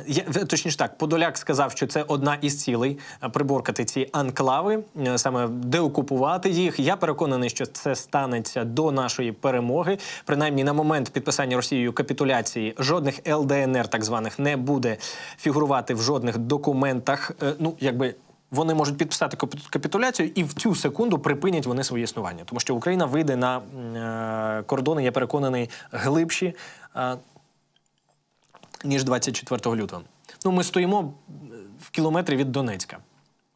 Я точніше так, Подоляк сказав, що це одна із цілей е, приборкати ці анклави, е, саме деокупувати їх. Я переконаний, що це станеться до нашої перемоги. Принаймні, на момент підписання Росією капітуляції жодних ЛДНР, так званих, не буде фігурувати в жодних документах. Е, ну якби. Вони можуть підписати капітуляцію і в цю секунду припинять вони своє існування, тому що Україна вийде на кордони, я переконаний, глибші ніж 24 лютого. Ну, ми стоїмо е, в кілометрі від Донецька.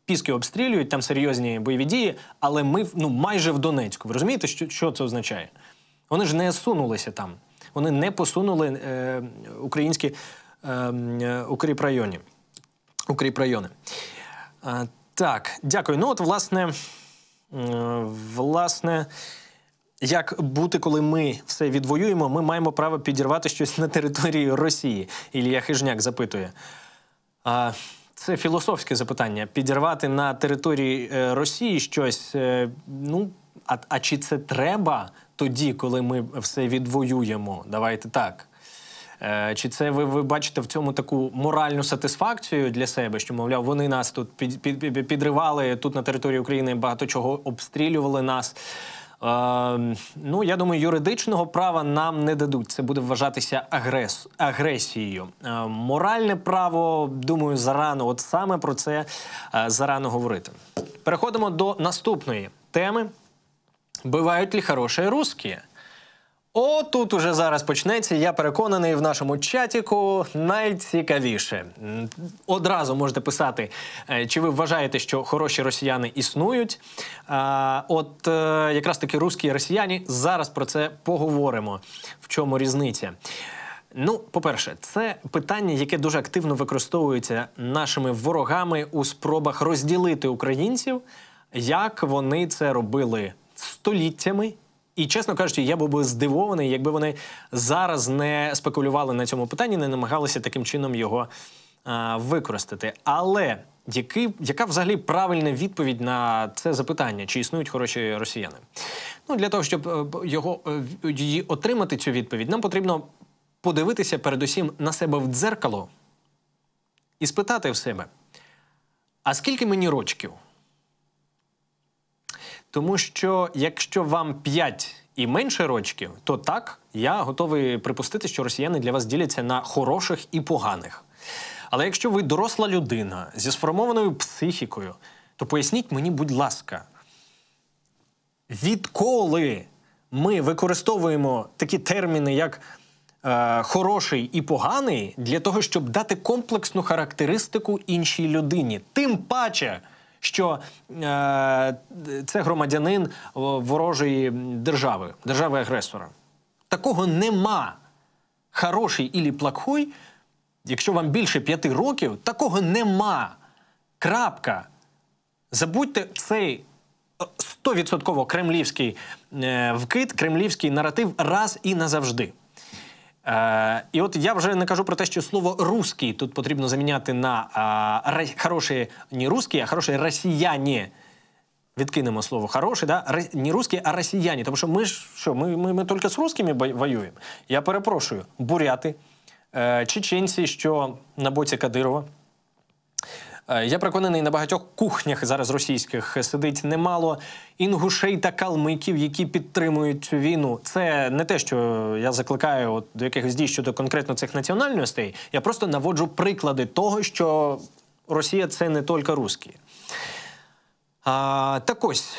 Піски обстрілюють, там серйозні бойові дії, але ми ну, майже в Донецьку. Ви розумієте, що що це означає? Вони ж не сунулися там, вони не посунули е, українські е, е, укріпрайоні. укріпрайони. Е, так, дякую. Ну, от, власне, е, власне. Як бути, коли ми все відвоюємо, ми маємо право підірвати щось на території Росії? Ілія Хижняк запитує. А, Це філософське запитання. Підірвати на території е, Росії щось. Е, ну а, а чи це треба тоді, коли ми все відвоюємо? Давайте так. Е, чи це ви ви бачите в цьому таку моральну сатисфакцію для себе? Що мовляв, вони нас тут під, під, підривали тут на території України багато чого обстрілювали нас. Е, ну, я думаю, юридичного права нам не дадуть. Це буде вважатися агрес... агресією. Е, моральне право, думаю, зарано, от саме про це е, зарано говорити. Переходимо до наступної теми. Бувають ли хороші русські? О, тут уже зараз почнеться. Я переконаний в нашому чатіку найцікавіше. Одразу можете писати, е, чи ви вважаєте, що хороші росіяни існують. От е, якраз таки русські росіяни зараз про це поговоримо. В чому різниця? Ну, по-перше, це питання, яке дуже активно використовується нашими ворогами у спробах розділити українців, як вони це робили століттями. І чесно кажучи, я був би здивований, якби вони зараз не спекулювали на цьому питанні, не намагалися таким чином його а, використати. Але який, яка взагалі правильна відповідь на це запитання? Чи існують хороші росіяни? Ну для того, щоб е, його е, її отримати цю відповідь, нам потрібно подивитися передусім на себе в дзеркало і спитати в себе: а скільки мені рочків? Тому що якщо вам 5 і менше рочків, то так я готовий припустити, що росіяни для вас діляться на хороших і поганих. Але якщо ви доросла людина зі сформованою психікою, то поясніть мені, будь ласка, відколи ми використовуємо такі терміни, як е, хороший і поганий, для того, щоб дати комплексну характеристику іншій людині, тим паче що е, це громадянин е, ворожої держави, держави-агресора. Такого нема. Хороший ілі плакхой, якщо вам більше п'яти років, такого нема. Крапка. Забудьте цей е, стовідсотково кремлівський е, вкид, кремлівський наратив раз і назавжди. Е, І от я вже не кажу про те, що слово «русський» тут потрібно заміняти на е, хороші не русські, а хороші росіяні. Відкинемо слово хороший, да? не русські, а росіяні. Тому що ми ж що, ми ми, ми тільки з русскими воюємо. Я перепрошую, буряти, е, чеченці, що на боці Кадирова. Е, я переконаний на багатьох кухнях зараз російських сидить немало інгушей та калмиків, які підтримують цю війну. Це не те, що я закликаю от до якихось дій щодо конкретно цих національностей. Я просто наводжу приклади того, що Росія це не тільки русські. А, Так ось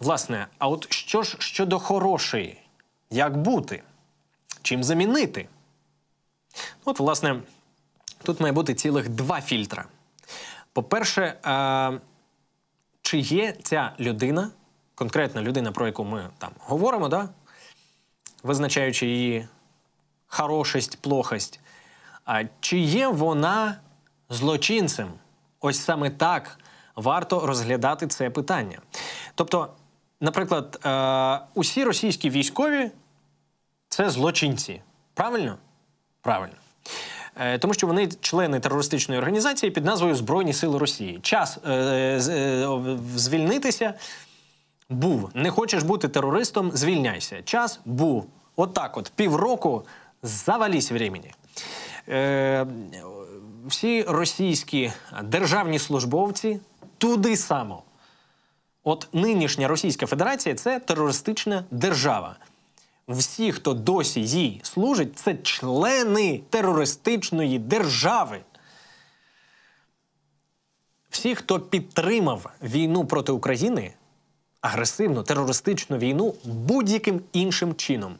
власне, а от що ж щодо хорошої, як бути? Чим замінити? От, власне, тут має бути цілих два фільтра. По-перше, е, чи є ця людина, конкретна людина, про яку ми там говоримо, да? визначаючи її хорошість, плохость, чи є вона злочинцем? Ось саме так варто розглядати це питання. Тобто, наприклад, е, усі російські військові це злочинці. Правильно? Правильно. Е, тому що вони члени терористичної організації під назвою Збройні Сили Росії. Час е, е, звільнитися був. Не хочеш бути терористом, звільняйся. Час був. Отак, от, от півроку завалісь времені. Всі російські державні службовці туди само. От нинішня Російська Федерація це терористична держава всі, хто досі їй служить, це члени терористичної держави. Всі, хто підтримав війну проти України, агресивну терористичну війну будь-яким іншим чином.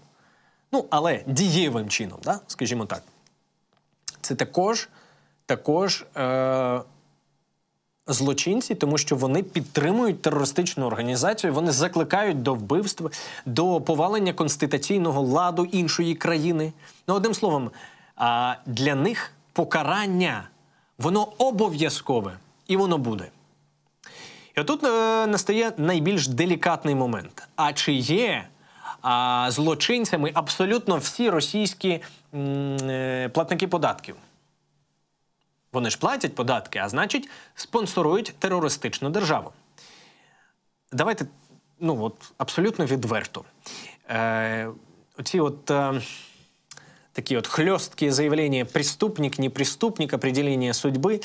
Ну, але дієвим чином, да? скажімо так, це також також е- злочинці, тому що вони підтримують терористичну організацію, вони закликають до вбивств, до повалення конституційного ладу іншої країни. Ну, одним словом, для них покарання воно обов'язкове і воно буде. І отут е, настає найбільш делікатний момент. А чи є а, злочинцями абсолютно всі російські м, е, платники податків? Вони ж платять податки, а значить, спонсорують терористичну державу. Давайте ну от, абсолютно відверто. Е, Оці от е, такі от хльосткі заявлення «преступник», неприступник, определення судьби,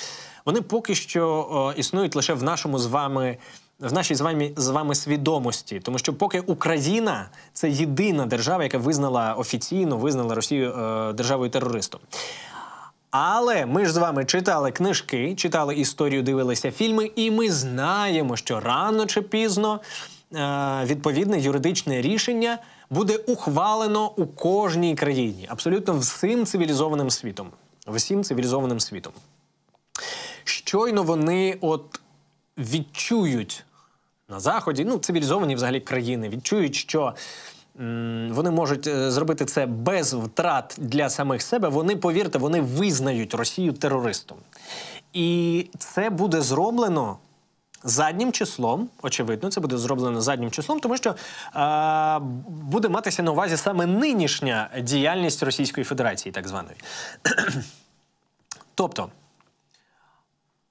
вони поки що е, існують лише в нашому з вами. В нашій з вами з вами свідомості, тому що поки Україна це єдина держава, яка визнала офіційно визнала Росію е, державою терористом. Але ми ж з вами читали книжки, читали історію, дивилися фільми, і ми знаємо, що рано чи пізно е, відповідне юридичне рішення буде ухвалено у кожній країні, абсолютно всім цивілізованим світом. Всім цивілізованим світом. Щойно вони от відчують на заході, ну цивілізовані взагалі країни, відчують, що вони можуть е, зробити це без втрат для самих себе. Вони повірте, вони визнають Росію терористом, і це буде зроблено. Заднім числом, очевидно, це буде зроблено заднім числом, тому що е, буде матися на увазі саме нинішня діяльність Російської Федерації, так званої. тобто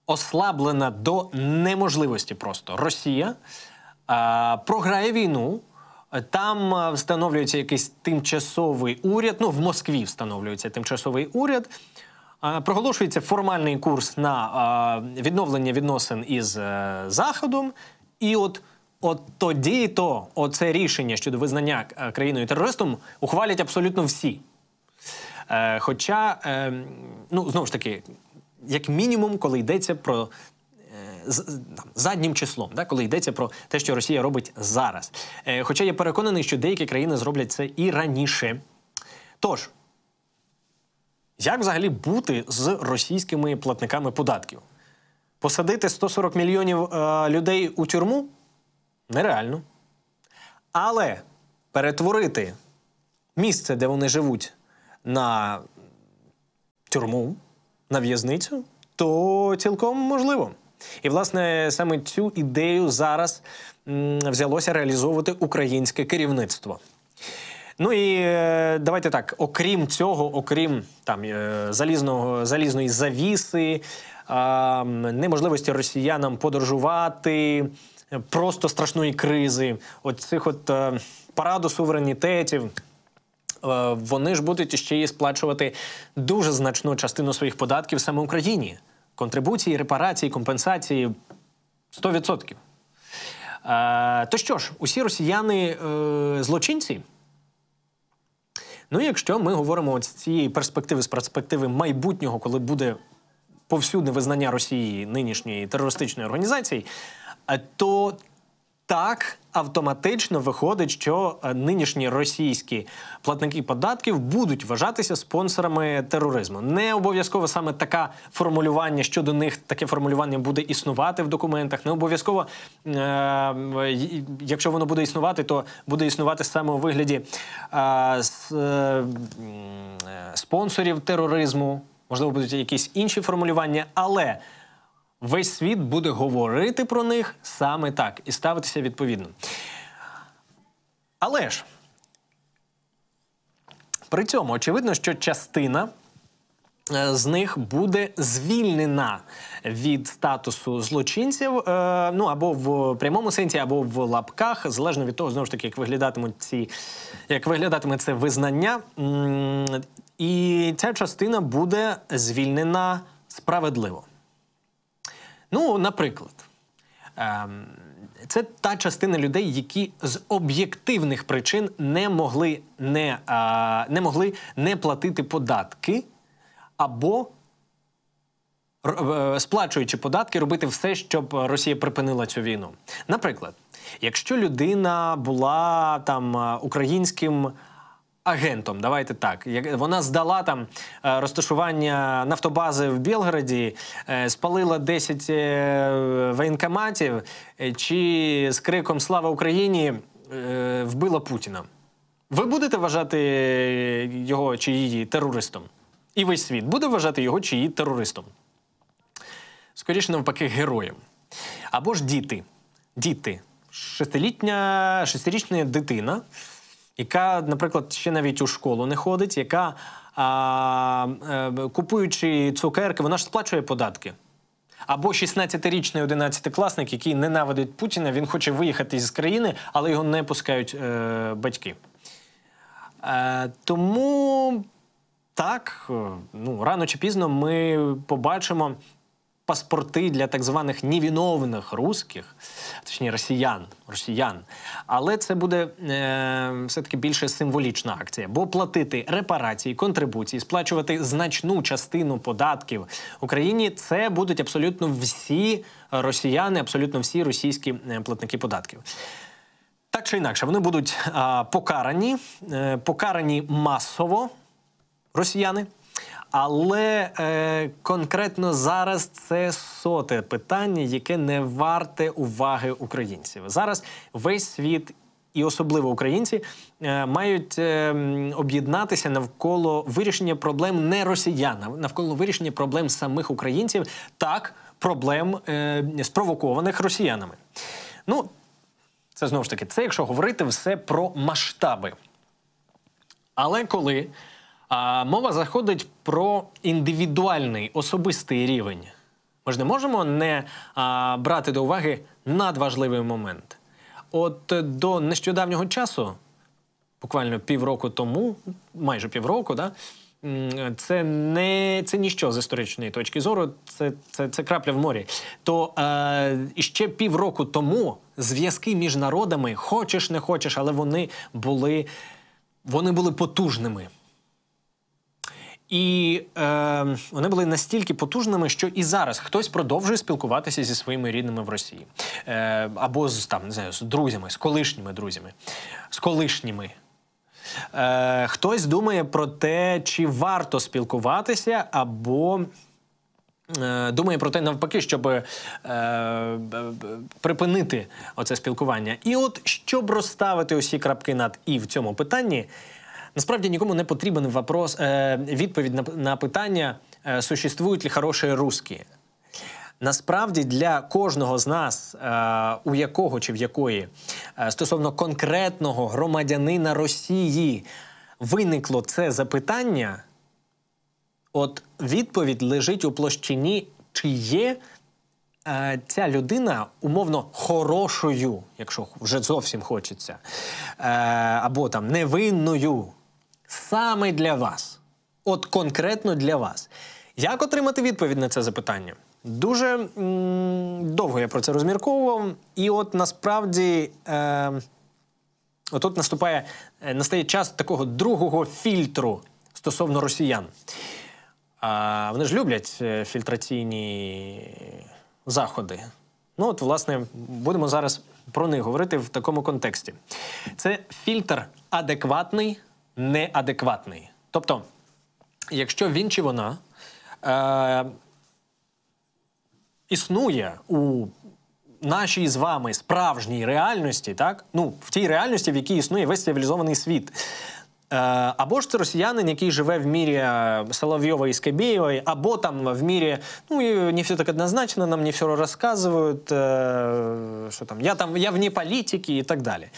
ослаблена до неможливості просто Росія е, програє війну. Там е, встановлюється якийсь тимчасовий уряд. Ну в Москві встановлюється тимчасовий уряд. Е, проголошується формальний курс на е, відновлення відносин із Заходом. І от от тоді то оце рішення щодо визнання країною терористом ухвалять абсолютно всі. Хоча, ем, ну знову ж таки, як мінімум, коли йдеться про заднім числом, да, коли йдеться про те, що Росія робить зараз. Е, хоча я переконаний, що деякі країни зроблять це і раніше. Тож, як взагалі бути з російськими платниками податків? Посадити 140 мільйонів е, людей у тюрму нереально. Але перетворити місце, де вони живуть, на тюрму, на в'язницю, то цілком можливо. І власне саме цю ідею зараз взялося реалізовувати українське керівництво. Ну і е, давайте так, окрім цього, окрім там е, залізного залізної завіси, неможливості росіянам подорожувати, просто страшної кризи, от цих е, от параду суверенітетів. Вони ж будуть ще й сплачувати дуже значну частину своїх податків саме Україні контрибуції, репарації, компенсації 100%. Е, то що ж, усі росіяни е, злочинці? Ну, якщо ми говоримо з цієї перспективи, з перспективи майбутнього, коли буде повсюдне визнання Росії нинішньої терористичної організації, е, то так автоматично виходить, що е, нинішні російські платники податків будуть вважатися спонсорами тероризму. Не обов'язково саме таке формулювання щодо них таке формулювання буде існувати в документах. Не обов'язково, е- якщо воно буде існувати, то буде існувати саме у вигляді е-, е, е спонсорів тероризму. Можливо, будуть якісь інші формулювання, але весь світ буде говорити про них саме так і ставитися відповідно. Але ж при цьому очевидно, що частина. Е, з них буде звільнена від статусу злочинців, е, ну або в прямому сенсі, або в лапках, залежно від того, знову ж таки, як виглядатимуть ці, як виглядатиме це визнання, і ця частина буде звільнена справедливо. Ну, наприклад, ем, це та частина людей, які з об'єктивних причин не могли не, е, не могли не платити податки, або е, сплачуючи податки, робити все, щоб Росія припинила цю війну. Наприклад, якщо людина була там е, українським агентом. Давайте так. Вона здала там е, розташування нафтобази в Білгороді, е, спалила 10 е, воєнкоматів чи з криком Слава Україні вбила Путіна. Ви будете вважати його чи її терористом? І весь світ буде вважати його чи її терористом. Скоріше, навпаки, героєм. Або ж діти. Діти. Шестилітня, шестирічна дитина яка, наприклад, ще навіть у школу не ходить, яка а, е, купуючи цукерки, вона ж сплачує податки. Або 16-річний 11-класник, який ненавидить Путіна, він хоче виїхати з країни, але його не пускають е, батьки. Е, Тому так, е, ну рано чи пізно ми побачимо паспорти для так званих невиновних русських, точніше росіян. росіян. Але це буде е, все таки більше символічна акція, бо платити репарації, контрибуції, сплачувати значну частину податків Україні. Це будуть абсолютно всі росіяни, абсолютно всі російські е, платники податків. Так чи інакше, вони будуть а, покарані, е, покарані масово росіяни. Але е, конкретно зараз це соте питання, яке не варте уваги українців. Зараз весь світ. І особливо українці е, мають е, об'єднатися навколо вирішення проблем не росіян, навколо вирішення проблем самих українців, так проблем е, спровокованих росіянами. Ну це знову ж таки це, якщо говорити все про масштаби. Але коли а мова заходить про індивідуальний особистий рівень. Ми ж не можемо не а, брати до уваги надважливий момент. От е, до нещодавнього часу, буквально півроку тому, майже півроку, да, це не це ніщо з історичної точки зору, це це, це крапля в морі. То е, ще півроку тому зв'язки між народами, хочеш не хочеш, але вони були, вони були потужними. І е, вони були настільки потужними, що і зараз хтось продовжує спілкуватися зі своїми рідними в Росії Е, або з там не знаю, з друзями, з колишніми друзями, з колишніми. Е, Хтось думає про те, чи варто спілкуватися, або е, думає про те, навпаки, щоб е, припинити оце спілкування. І от щоб розставити усі крапки над і в цьому питанні насправді нікому не потрібен вопрос, е, відповідь на, на питання, е, существують ли хороші русські. Насправді для кожного з нас, е, у якого чи в якої стосовно конкретного громадянина Росії виникло це запитання, от відповідь лежить у площині, чи є ця людина умовно хорошою, якщо вже зовсім хочеться, або там невинною саме для вас. От конкретно для вас. Як отримати відповідь на це запитання? Дуже довго я про це розмірковував, і от насправді е, отут наступає, е, настає час такого другого фільтру стосовно росіян. А Вони ж люблять е, фільтраційні заходи. Ну, от, власне, будемо зараз про них говорити в такому контексті. Це фільтр адекватний неадекватний. Тобто, якщо він чи вона е, існує у Нашій з вами справжній реальності, так ну в тій реальності, в якій існує весь цивілізований світ. Е, або ж це росіянин, який живе в мірі е, Соловйова і Скабєєвої, або там в мірі, ну не все так однозначно, нам не все розказують, е, що там я там я вне політики і так далі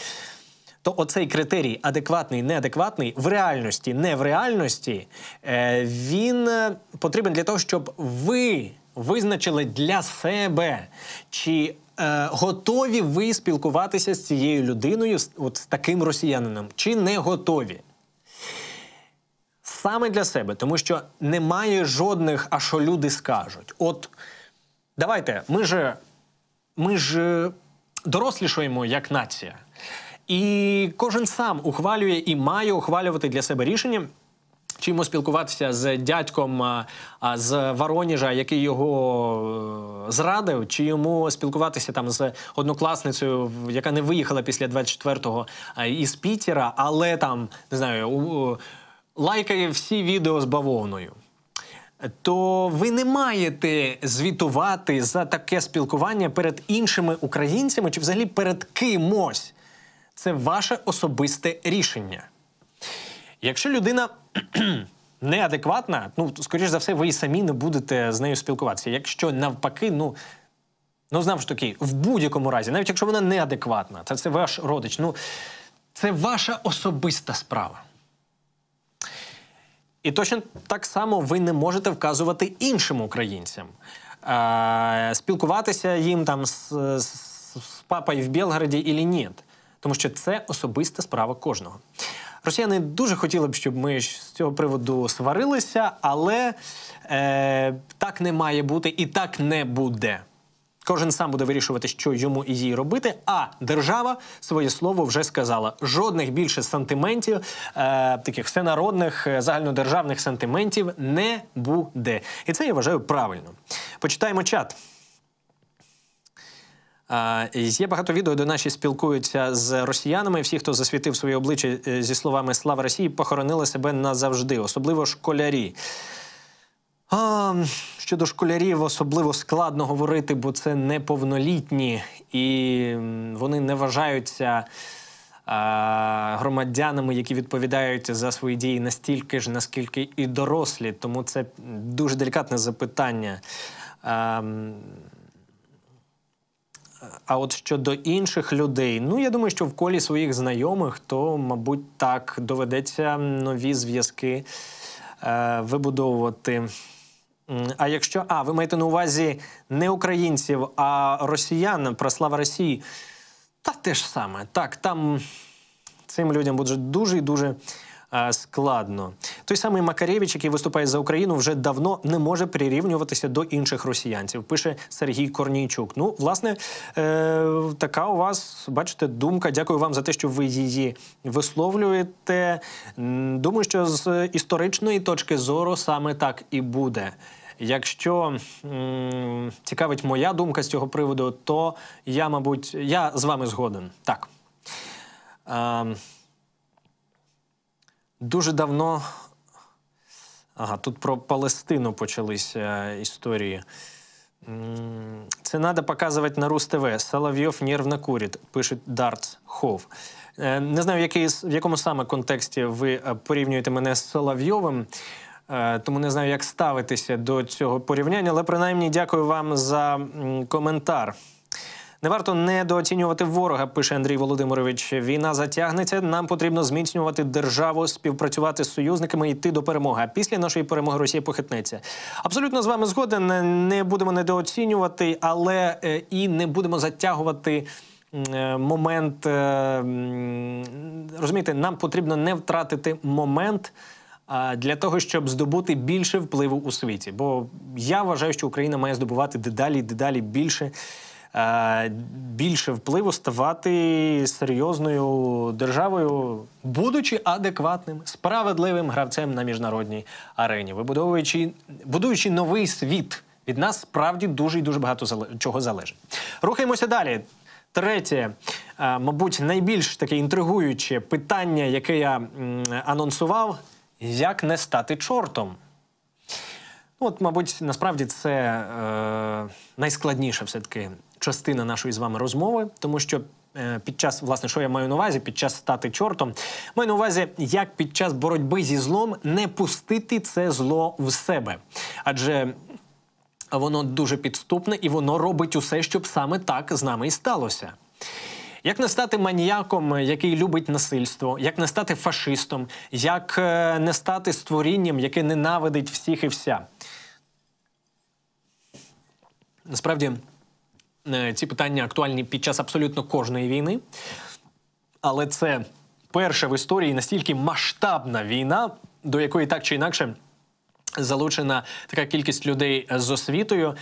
то оцей критерій адекватний, неадекватний в реальності, не в реальності, е, він е, потрібен для того, щоб ви визначили для себе чи. Е, готові ви спілкуватися з цією людиною, от з таким росіянином, чи не готові? Саме для себе, тому що немає жодних, а що люди скажуть. От давайте, ми ж, ми ж дорослішуємо як нація. І кожен сам ухвалює і має ухвалювати для себе рішення. Чи йому спілкуватися з дядьком з Вороніжа, який його е, зрадив, чи йому спілкуватися там з однокласницею, яка не виїхала після 24-го із Пітера, але там не знаю, лайкає всі відео з бавовною. То ви не маєте звітувати за таке спілкування перед іншими українцями чи взагалі перед кимось це ваше особисте рішення. Якщо людина неадекватна, ну скоріш за все, ви і самі не будете з нею спілкуватися. Якщо навпаки, ну ну знову ж таки, в будь-якому разі, навіть якщо вона неадекватна, це, це ваш родич, ну це ваша особиста справа. І точно так само ви не можете вказувати іншим українцям. Е, спілкуватися їм там з, з, з папою в Білграді, ілі ні тому що це особиста справа кожного. Росіяни дуже хотіли б, щоб ми з цього приводу сварилися, але е, так не має бути і так не буде. Кожен сам буде вирішувати, що йому і їй робити. А держава своє слово вже сказала. Жодних більше сантиментів, е, таких всенародних е, загальнодержавних сантиментів не буде. І це я вважаю правильно. Почитаємо чат. Є багато відео, де наші спілкуються з росіянами. Всі, хто засвітив своє обличчя е, зі словами Слава Росії, похоронили себе назавжди, особливо школярі. А, Щодо школярів особливо складно говорити, бо це неповнолітні і вони не вважаються а, громадянами, які відповідають за свої дії настільки ж, наскільки і дорослі. Тому це дуже делікатне запитання. А, а от щодо інших людей, ну я думаю, що в колі своїх знайомих, то, мабуть, так доведеться нові зв'язки е, вибудовувати. А якщо а, ви маєте на увазі не українців, а росіян, про слава Росії, та те ж саме. Так, там цим людям буде дуже і дуже. Е, складно. Той самий Макарєвич, який виступає за Україну, вже давно не може прирівнюватися до інших росіянців. Пише Сергій Корнійчук. Ну, власне, е, така у вас, бачите, думка. Дякую вам за те, що ви її висловлюєте. Думаю, що з історичної точки зору саме так і буде. Якщо м цікавить моя думка з цього приводу, то я, мабуть, я з вами згоден. Так. Е Дуже давно. Ага, тут про Палестину почалися історії. Це треба показувати на Рус ТВ. Соловйов нервно курить, пише Дартс Хов. Е, не знаю, який, в якому саме контексті ви е, порівнюєте мене з Соловйовим, е, тому не знаю, як ставитися до цього порівняння, але принаймні дякую вам за коментар. Не варто недооцінювати ворога, пише Андрій Володимирович. Війна затягнеться. Нам потрібно зміцнювати державу, співпрацювати з союзниками, йти до перемоги. А після нашої перемоги Росія похитнеться. Абсолютно з вами згоден. Не будемо недооцінювати, але е, і не будемо затягувати. Е, момент е, розумієте, нам потрібно не втратити момент для того, щоб здобути більше впливу у світі. Бо я вважаю, що Україна має здобувати дедалі, дедалі більше. Е, більше впливу ставати серйозною державою, будучи адекватним, справедливим гравцем на міжнародній арені, вибудовуючи будуючи новий світ. Від нас справді дуже і дуже багато чого залежить. Рухаємося далі. Третє, е, мабуть, найбільш таке інтригуюче питання, яке я анонсував: як не стати чортом? Ну, от, мабуть, насправді це е, найскладніше все таки частина нашої з вами розмови, тому що. Е, під час, власне, що я маю на увазі, під час стати чортом, маю на увазі, як під час боротьби зі злом не пустити це зло в себе. Адже воно дуже підступне і воно робить усе, щоб саме так з нами і сталося. Як не стати маніяком, який любить насильство, як не стати фашистом, як е, не стати створінням, яке ненавидить всіх і вся. Насправді. Е, ці питання актуальні під час абсолютно кожної війни, але це перша в історії настільки масштабна війна, до якої так чи інакше. Залучена така кількість людей з освітою,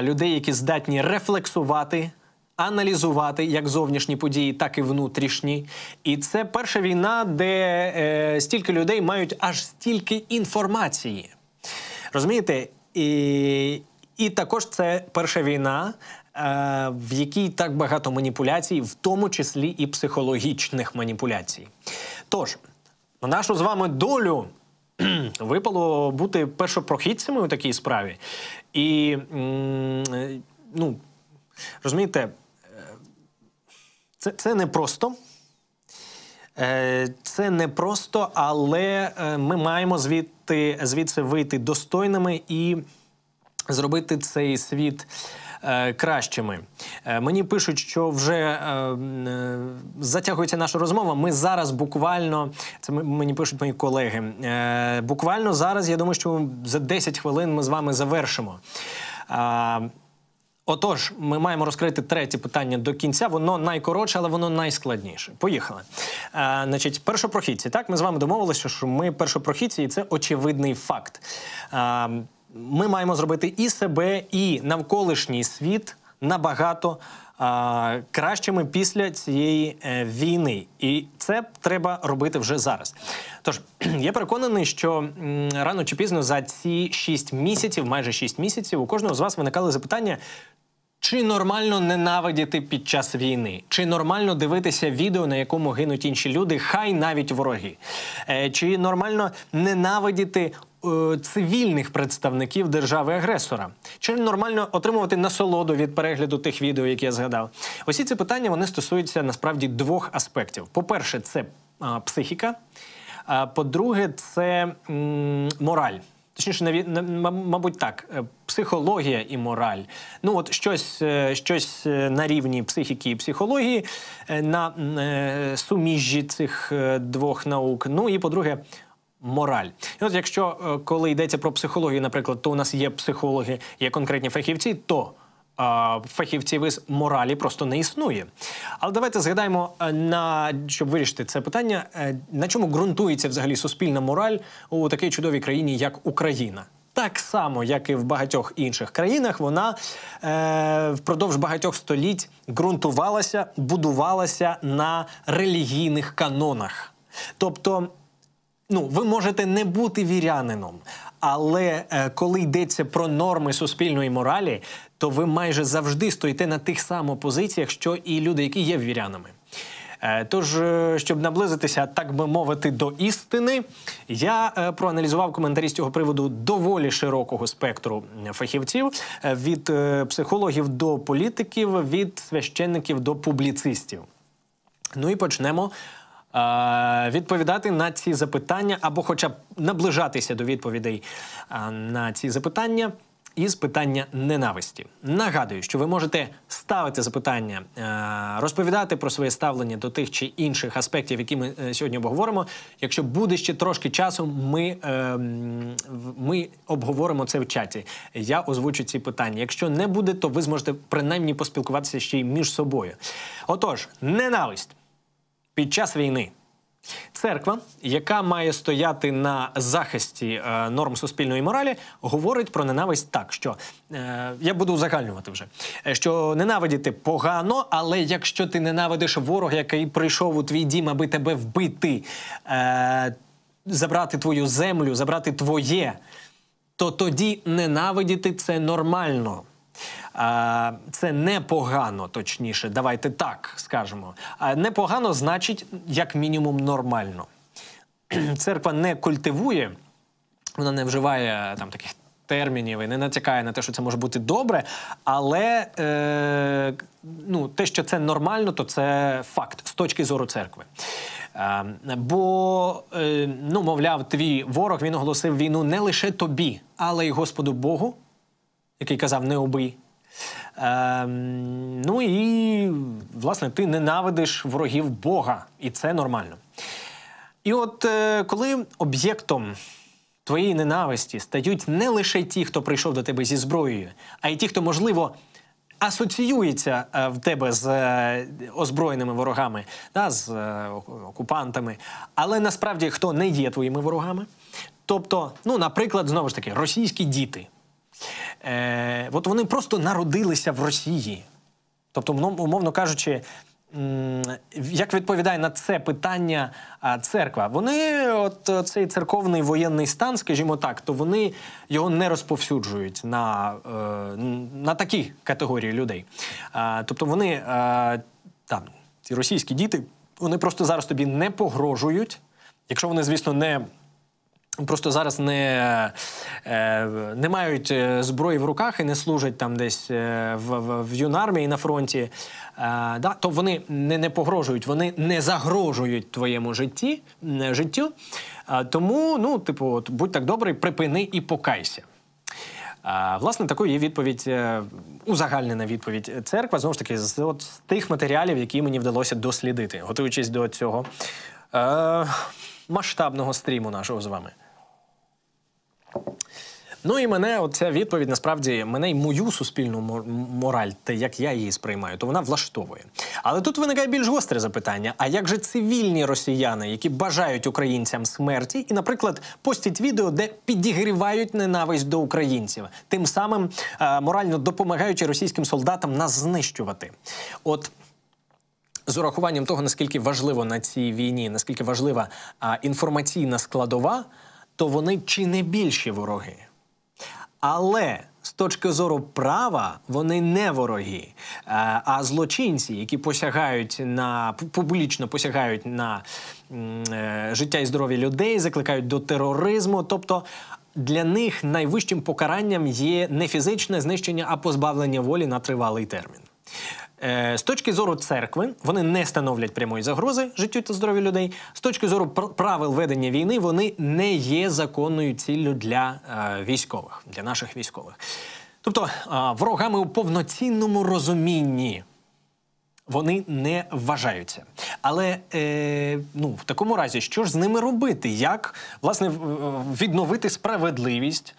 людей, які здатні рефлексувати, аналізувати як зовнішні події, так і внутрішні. І це перша війна, де е, стільки людей мають аж стільки інформації. Розумієте? І, І також це перша війна. Е, в якій так багато маніпуляцій, в тому числі і психологічних маніпуляцій. Тож, на нашу з вами долю випало бути першопрохідцями у такій справі. І, е, ну, розумієте, е, це, це не просто. Це не просто, але ми маємо звідти звідси вийти достойними і зробити цей світ Е, кращими. Е, мені пишуть, що вже е, затягується наша розмова. Ми зараз буквально це мені пишуть мої колеги. Буквально зараз я думаю, що за 10 хвилин ми з вами завершимо. Отож, ми маємо розкрити третє питання до кінця. Воно найкоротше, але воно найскладніше. Поїхали. Е, значить, першопрохідці. Так, ми з вами домовилися, що ми першопрохідці, і це очевидний факт. Е, ми маємо зробити і себе, і навколишній світ набагато а, кращими після цієї е, війни, і це треба робити вже зараз. Тож я переконаний, що рано чи пізно за ці 6 місяців, майже 6 місяців, у кожного з вас виникали запитання. Чи нормально ненавидіти під час війни? Чи нормально дивитися відео, на якому гинуть інші люди, хай навіть вороги? Е, чи нормально ненавидіти Е, цивільних представників держави-агресора. Чи нормально отримувати насолоду від перегляду тих відео, які я згадав? Усі ці питання вони стосуються насправді двох аспектів: по-перше, це а, е, психіка, а по-друге, це м, мораль. Точніше, наві... мабуть, так, е, психологія і мораль. Ну, от щось щось на рівні психіки і психології, на суміжжі цих двох наук. Ну і по-друге, мораль. І От якщо е, коли йдеться про психологію, наприклад, то у нас є психологи, є конкретні фахівці, то Фахівців із моралі просто не існує. Але давайте згадаємо, е, на щоб вирішити це питання, е, на чому ґрунтується взагалі суспільна мораль у такій чудовій країні, як Україна. Так само, як і в багатьох інших країнах, вона е, впродовж багатьох століть ґрунтувалася, будувалася на релігійних канонах. Тобто ну ви можете не бути вірянином, але е, коли йдеться про норми суспільної моралі, то ви майже завжди стоїте на тих самих позиціях, що і люди, які є вірянами. Е, тож, е, щоб наблизитися, так би мовити, до істини, я е, проаналізував коментарі з цього приводу доволі широкого спектру фахівців: від психологів до політиків, від священників до публіцистів. Ну і почнемо Е, відповідати на ці запитання, або, хоча б наближатися до відповідей е, на ці запитання. Із питання ненависті нагадую, що ви можете ставити запитання, е, розповідати про своє ставлення до тих чи інших аспектів, які ми сьогодні обговоримо. Якщо буде ще трошки часу, ми ми обговоримо це в чаті. Я озвучу ці питання. Якщо не буде, то ви зможете принаймні поспілкуватися ще й між собою. Отож, ненависть під час війни. Церква, яка має стояти на захисті е, норм суспільної моралі, говорить про ненависть так, що е, я буду узагальнювати вже, е, що ненавидіти погано, але якщо ти ненавидиш ворога, який прийшов у твій дім, аби тебе вбити, е, забрати твою землю, забрати твоє, то тоді ненавидіти це нормально. Це непогано, точніше, давайте так скажемо. Непогано значить, як мінімум, нормально. Церква не культивує, вона не вживає там таких термінів і не натякає на те, що це може бути добре, але е, ну, те, що це нормально, то це факт з точки зору церкви. Е, бо, е, ну, мовляв, твій ворог він оголосив війну не лише тобі, але й Господу Богу який казав не убий. Ем, ну і, власне, ти ненавидиш ворогів Бога, і це нормально. І от е, коли об'єктом твоєї ненависті стають не лише ті, хто прийшов до тебе зі зброєю, а й ті, хто, можливо, асоціюється е, в тебе з е, озброєними ворогами, да, з е, окупантами, але насправді хто не є твоїми ворогами. Тобто, ну, наприклад, знову ж таки, російські діти. Е, От вони просто народилися в Росії. Тобто, умовно кажучи, як відповідає на це питання церква? Вони, от цей церковний воєнний стан, скажімо так, то вони його не розповсюджують на е, на такі категорії людей. Тобто вони е, там, ну, ці російські діти, вони просто зараз тобі не погрожують, якщо вони, звісно, не. Просто зараз не е, не мають е, зброї в руках і не служать там десь е, в в, в юнармії на фронті, да, то вони не не погрожують, вони не загрожують твоєму житті, не життю. Тому, ну, типу, от, будь так добрий, припини і покайся. А, Власне, такою є відповідь, узагальнена відповідь церква. Знову ж таки, з от, з тих матеріалів, які мені вдалося дослідити, готуючись до цього е, масштабного стріму нашого з вами. Ну і мене оця відповідь насправді мене й мою суспільну мораль, те як я її сприймаю, то вона влаштовує. Але тут виникає більш гостре запитання: а як же цивільні росіяни, які бажають українцям смерті, і, наприклад, постять відео, де підігрівають ненависть до українців, тим самим е морально допомагаючи російським солдатам нас знищувати? От з урахуванням того наскільки важливо на цій війні, наскільки важлива е інформаційна складова то вони чи не більші вороги. Але з точки зору права вони не вороги, е, а злочинці, які посягають на публічно посягають на е, життя і здоров'я людей, закликають до тероризму. Тобто для них найвищим покаранням є не фізичне знищення, а позбавлення волі на тривалий термін. Е, з точки зору церкви вони не становлять прямої загрози життю та здоров'ю людей. З точки зору правил ведення війни вони не є законною ціллю для е, військових, для наших військових. Тобто е, ворогами у повноцінному розумінні вони не вважаються. Але е, ну, в такому разі, що ж з ними робити? Як власне відновити справедливість?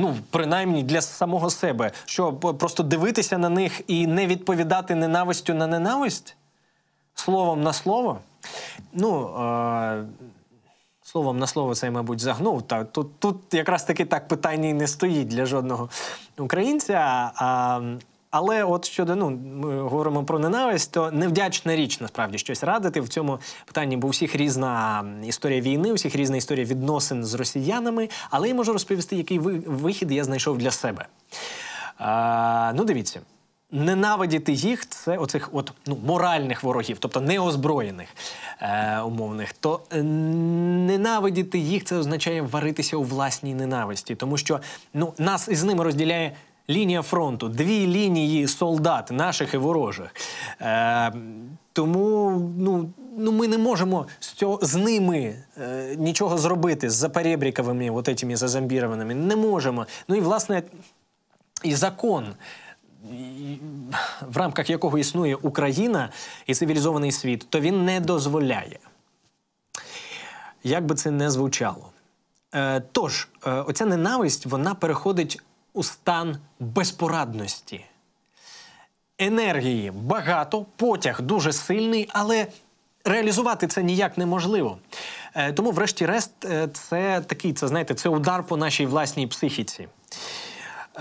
ну принаймні для самого себе, що просто дивитися на них і не відповідати ненавистю на ненависть словом на слово. Ну е, словом на слово це, мабуть, загнув. Та тут тут якраз таки так питання і не стоїть для жодного українця. А, але от щодо ну ми говоримо про ненависть, то невдячна річ насправді щось радити в цьому питанні, бо у всіх різна історія війни, у всіх різна історія відносин з росіянами. Але я можу розповісти, який вихід я знайшов для себе. А, Ну, дивіться. Ненавидіти їх, це оцих от ну моральних ворогів, тобто неозброєних е, умовних, то е, ненавидіти їх це означає варитися у власній ненависті, тому що ну нас із ними розділяє лінія фронту, дві лінії солдат наших і ворожих. Е, Тому ну, ну ми не можемо з цього з ними е, нічого зробити з запорєбріковими, вот этими зазомбірованими. Не можемо. Ну і власне і закон. В рамках якого існує Україна і цивілізований світ, то він не дозволяє. Як би це не звучало. Е, тож, е, оця ненависть вона переходить у стан безпорадності. Енергії багато, потяг дуже сильний, але реалізувати це ніяк неможливо. Е, тому, врешті-решт, е, це такий, це знаєте, це удар по нашій власній психіці.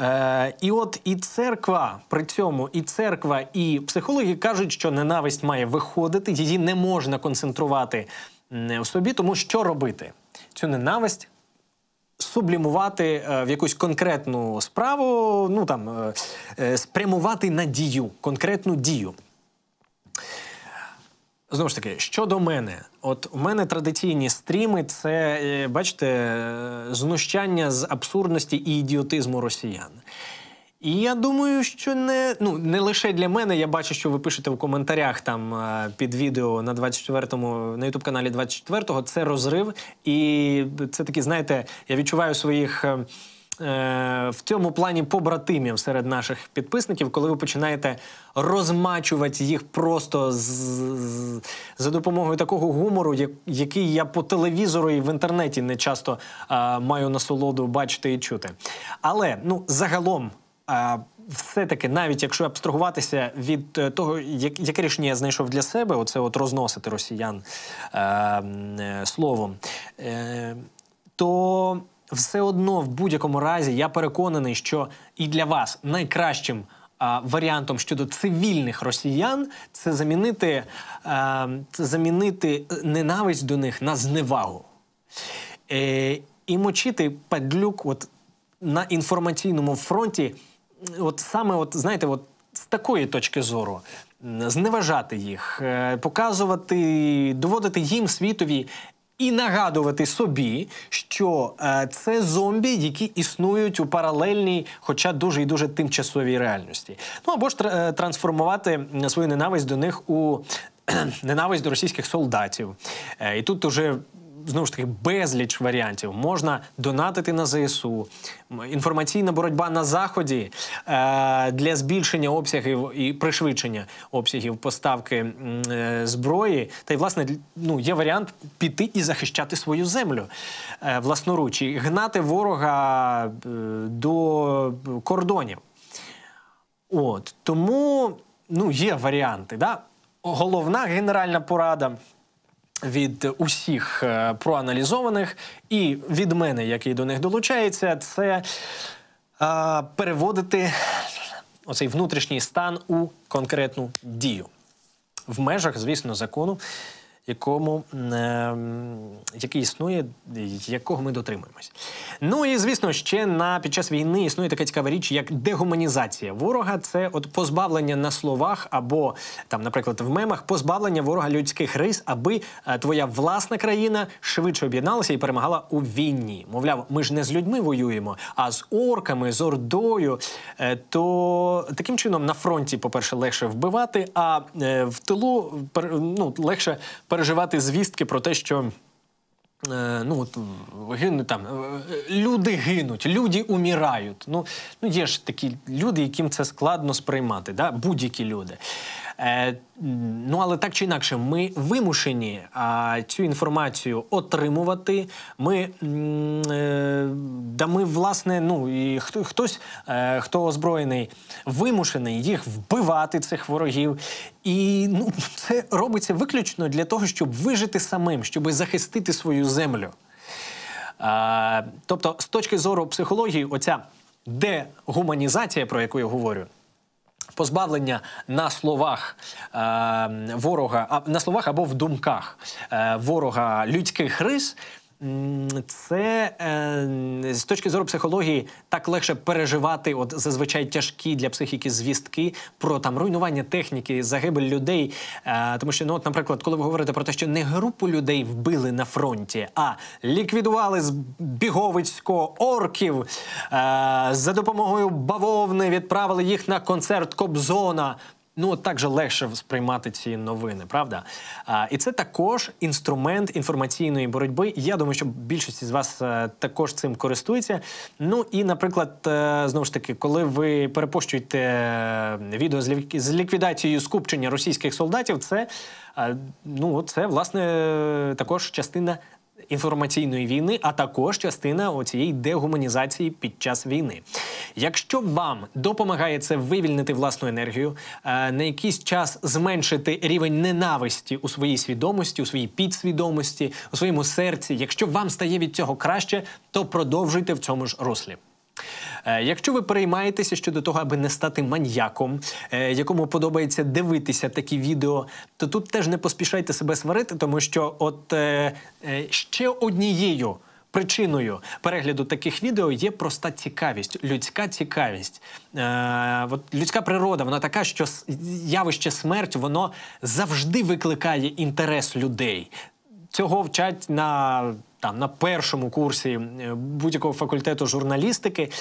Е, І от і церква при цьому, і церква, і психологи кажуть, що ненависть має виходити, її не можна концентрувати е, в собі, тому що робити? Цю ненависть сублімувати е, в якусь конкретну справу, ну там е, е, спрямувати на дію, конкретну дію. Знову ж таки, щодо мене, от у мене традиційні стріми це, бачите, знущання з абсурдності і ідіотизму росіян. І я думаю, що не ну не лише для мене. Я бачу, що ви пишете в коментарях там е, під відео на 24-му, на ютуб каналі 24-го. Це розрив, і це такі, знаєте, я відчуваю своїх. Е, е, в цьому плані побратимів серед наших підписників, коли ви починаєте розмачувати їх просто з, з, за допомогою такого гумору, як, який я по телевізору і в інтернеті не часто а, маю насолоду бачити і чути. Але ну загалом все-таки, навіть якщо абстрагуватися від е, того, яке рішення я знайшов для себе, оце от розносити росіян е, е, словом, то все одно в будь-якому разі я переконаний, що і для вас найкращим. Варіантом щодо цивільних росіян це замінити це замінити ненависть до них на зневагу. І мочити падлюк от на інформаційному фронті от саме, от знаєте, от з такої точки зору. Зневажати їх, е, показувати, доводити їм світові і нагадувати собі, що е, це зомбі, які існують у паралельній, хоча дуже і дуже тимчасовій реальності. Ну або ж е, трансформувати свою ненависть до них у ненависть до російських солдатів. І тут уже знову ж таки безліч варіантів. Можна донатити на ЗСУ, інформаційна боротьба на заході е, для збільшення обсягів і пришвидшення обсягів поставки е, зброї. Та й власне ну є варіант піти і захищати свою землю е, власноруч і гнати ворога до кордонів. От тому ну є варіанти. Да? Головна генеральна порада від усіх е, проаналізованих, і від мене, який до них долучається, це е, переводити оцей внутрішній стан у конкретну дію в межах, звісно, закону якому е, який існує, якого ми дотримуємось. Ну і звісно, ще на під час війни існує така цікава річ, як дегуманізація ворога. Це от позбавлення на словах або там, наприклад, в мемах позбавлення ворога людських рис, аби е, твоя власна країна швидше об'єдналася і перемагала у війні. Мовляв, ми ж не з людьми воюємо, а з орками, з ордою. Е, то таким чином на фронті, по перше, легше вбивати, а е, в тилу ну, легше перемагати переживати звістки про те, що е, ну от гинуть там е, люди гинуть, люди умирають. Ну ну є ж такі люди, яким це складно сприймати, да? будь-які люди. Е, ну але так чи інакше, ми вимушені цю інформацію отримувати. Ми е, да ми власне, ну і хто хтось, е, хто озброєний, вимушений їх вбивати, цих ворогів. І ну, це робиться виключно для того, щоб вижити самим, щоб захистити свою землю. Тобто, з точки зору психології, оця дегуманізація, про яку я говорю. Позбавлення на словах е, ворога, а на словах або в думках е, ворога людських рис це е, з точки зору психології так легше переживати, от зазвичай тяжкі для психіки звістки про там руйнування техніки, загибель людей. Е, тому що, ну, от, наприклад, коли ви говорите про те, що не групу людей вбили на фронті, а ліквідували з біговицького орків е, за допомогою бавовни, відправили їх на концерт Кобзона ну також легше сприймати ці новини, правда? А, І це також інструмент інформаційної боротьби. Я думаю, що більшість з вас е, також цим користується. Ну і, наприклад, е, знову ж таки, коли ви перепощуєте е, відео з з ліквідацією скупчення російських солдатів, це ну це власне також частина інформаційної війни, а також частина оцієї дегуманізації під час війни. Якщо вам допомагає це вивільнити власну енергію, е, на якийсь час зменшити рівень ненависті у своїй свідомості, у своїй підсвідомості, у своєму серці, якщо вам стає від цього краще, то продовжуйте в цьому ж руслі. Е, якщо ви переймаєтеся щодо того, аби не стати маньяком, е, якому подобається дивитися такі відео, то тут теж не поспішайте себе сварити, тому що от е, ще однією. Причиною перегляду таких відео є проста цікавість, людська цікавість. Е, от Людська природа, вона така, що явище смерть воно завжди викликає інтерес людей. Цього вчать на там на першому курсі е, будь-якого факультету журналістики.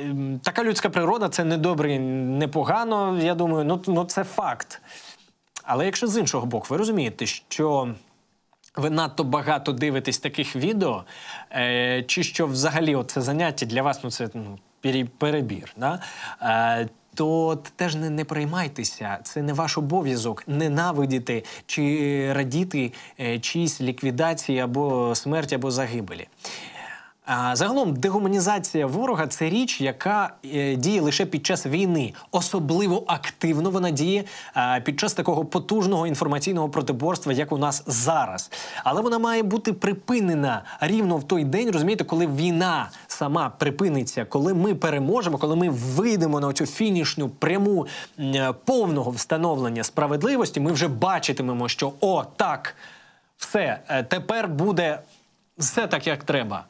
Ем, така людська природа це не добре, не погано. Я думаю, ну, ну це факт. Але якщо з іншого боку, ви розумієте, що. Ви надто багато дивитесь таких відео, е, чи що взагалі це заняття для вас ну це ну, перебір. Да? Е, то теж не не приймайтеся. Це не ваш обов'язок ненавидіти чи е, радіти е, чиїсь ліквідації або смерть, або загибелі. Загалом дегуманізація ворога це річ, яка е, діє лише під час війни. Особливо активно вона діє під час такого потужного інформаційного протиборства, як у нас зараз. Але вона має бути припинена рівно в той день, розумієте, коли війна сама припиниться, коли ми переможемо, коли ми вийдемо на цю фінішну пряму е, повного встановлення справедливості. Ми вже бачитимемо, що о так, все е, тепер буде все так, як треба.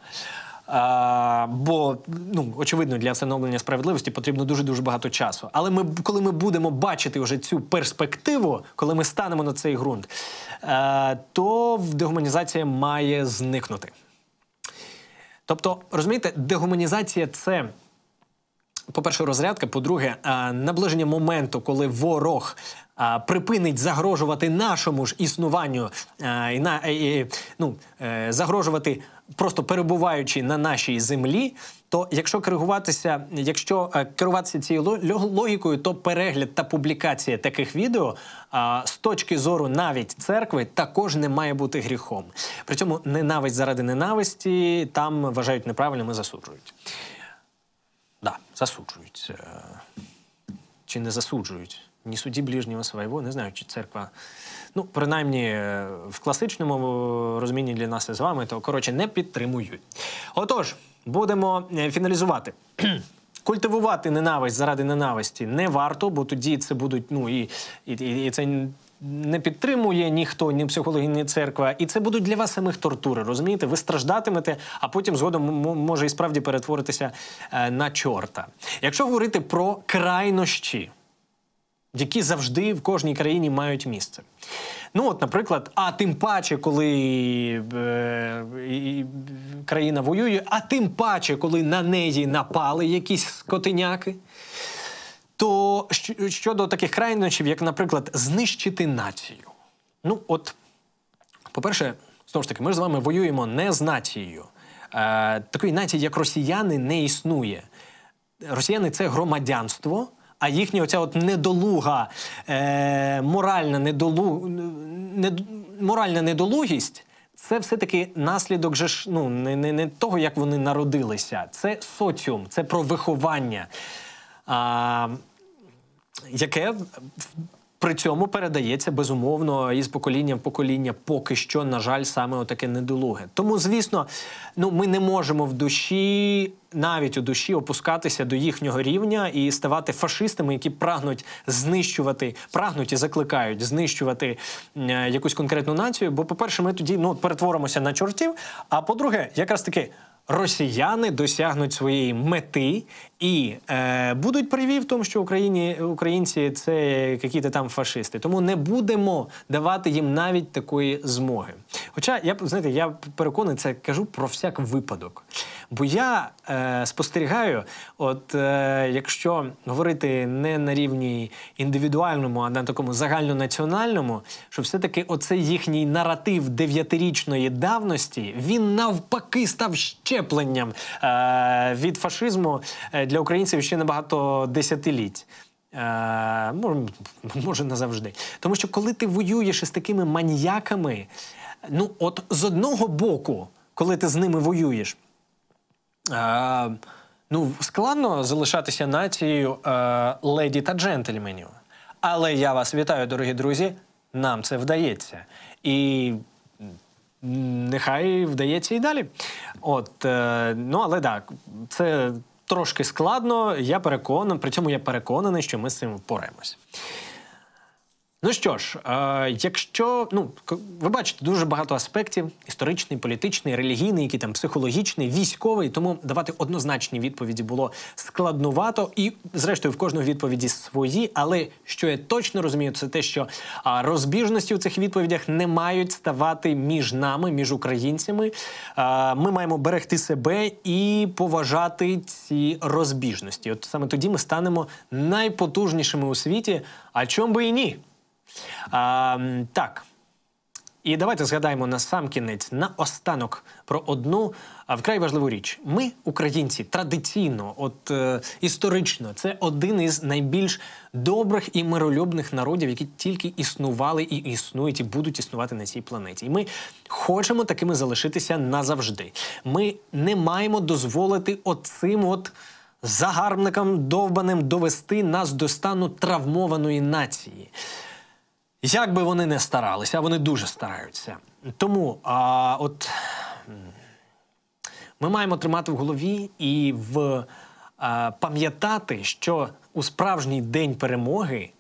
А, Бо ну очевидно, для встановлення справедливості потрібно дуже дуже багато часу. Але ми, коли ми будемо бачити вже цю перспективу, коли ми станемо на цей ґрунт, а, е, то дегуманізація має зникнути. Тобто, розумієте, дегуманізація це. По-перше, розрядка. По-друге, е, наближення моменту, коли ворог е, припинить загрожувати нашому ж існуванню і на ну загрожувати просто перебуваючи на нашій землі, то якщо керуватися, якщо е, керуватися цією логікою, то перегляд та публікація таких відео з точки зору навіть церкви також не має бути гріхом. При цьому ненависть заради ненависті там вважають неправильними, засуджують. Да, засуджують. Е, чи не засуджують? Ні судді ближнього свого, не знаю, чи церква ну принаймні е, в класичному е, розумінні для нас з вами, то коротше не підтримують. Отож, будемо е, фіналізувати. Культивувати ненависть заради ненависті не варто, бо тоді це будуть ну і, і, і це. Не підтримує ніхто, ні психологи, ні церква, і це будуть для вас самих тортури. Розумієте, ви страждатимете, а потім згодом може і справді перетворитися на чорта. Якщо говорити про крайнощі, які завжди в кожній країні мають місце. Ну, от, наприклад, а тим паче, коли е, і, країна воює, а тим паче, коли на неї напали якісь скотиняки, то щодо таких крайнощів, як, наприклад, знищити націю. Ну, от, по-перше, знову ж таки, ми ж з вами воюємо не з нацією. Е, Такої нації, як росіяни, не існує. Росіяни це громадянство а їхня оця от недолуга, е, моральна недолу, нед, моральна недолугість. Це все-таки наслідок же ж ну не не, не того, як вони народилися. Це соціум, це про виховання, а, яке при цьому передається безумовно із покоління в покоління, поки що, на жаль, саме отаке недолуге. Тому, звісно, ну ми не можемо в душі, навіть у душі, опускатися до їхнього рівня і ставати фашистами, які прагнуть знищувати, прагнуть і закликають знищувати е, якусь конкретну націю. Бо, по-перше, ми тоді ну перетворимося на чортів. А по-друге, якраз таки. Росіяни досягнуть своєї мети і е, будуть праві в тому, що Україні українці це якісь там фашисти. Тому не будемо давати їм навіть такої змоги. Хоча я знаєте, я переконаний це кажу про всяк випадок. Бо я е, спостерігаю, от е, якщо говорити не на рівні індивідуальному, а на такому загальнонаціональному, що все-таки оцей їхній наратив дев'ятирічної давності він навпаки став щепленням е, від фашизму. Е, для українців ще набагато десятиліть. Е, ну, Може назавжди. Тому що коли ти воюєш із такими маніяками, ну от з одного боку, коли ти з ними воюєш, е, ну складно залишатися нацією е, леді та джентльменів. Але я вас вітаю, дорогі друзі. Нам це вдається. І нехай вдається і далі. От, е, ну але так, це трошки складно. Я переконаний, при цьому я переконаний, що ми з цим впораємось. Ну що ж, е, якщо ну ви бачите дуже багато аспектів: історичний, політичний, релігійний, який там психологічний, військовий, тому давати однозначні відповіді було складнувато, і зрештою в кожної відповіді свої. Але що я точно розумію, це те, що е, розбіжності у цих відповідях не мають ставати між нами, між українцями. Е, ми маємо берегти себе і поважати ці розбіжності. От саме тоді ми станемо найпотужнішими у світі. А чому би і ні? А, Так. І давайте згадаємо на сам кінець на останок про одну вкрай важливу річ. Ми, українці, традиційно, от е, історично, це один із найбільш добрих і миролюбних народів, які тільки існували і існують, і будуть існувати на цій планеті. І ми хочемо такими залишитися назавжди. Ми не маємо дозволити оцим от. Загарбникам довбаним довести нас до стану травмованої нації. Як би вони не старалися, а вони дуже стараються. Тому а, от ми маємо тримати в голові і в а, пам'ятати, що у справжній день перемоги,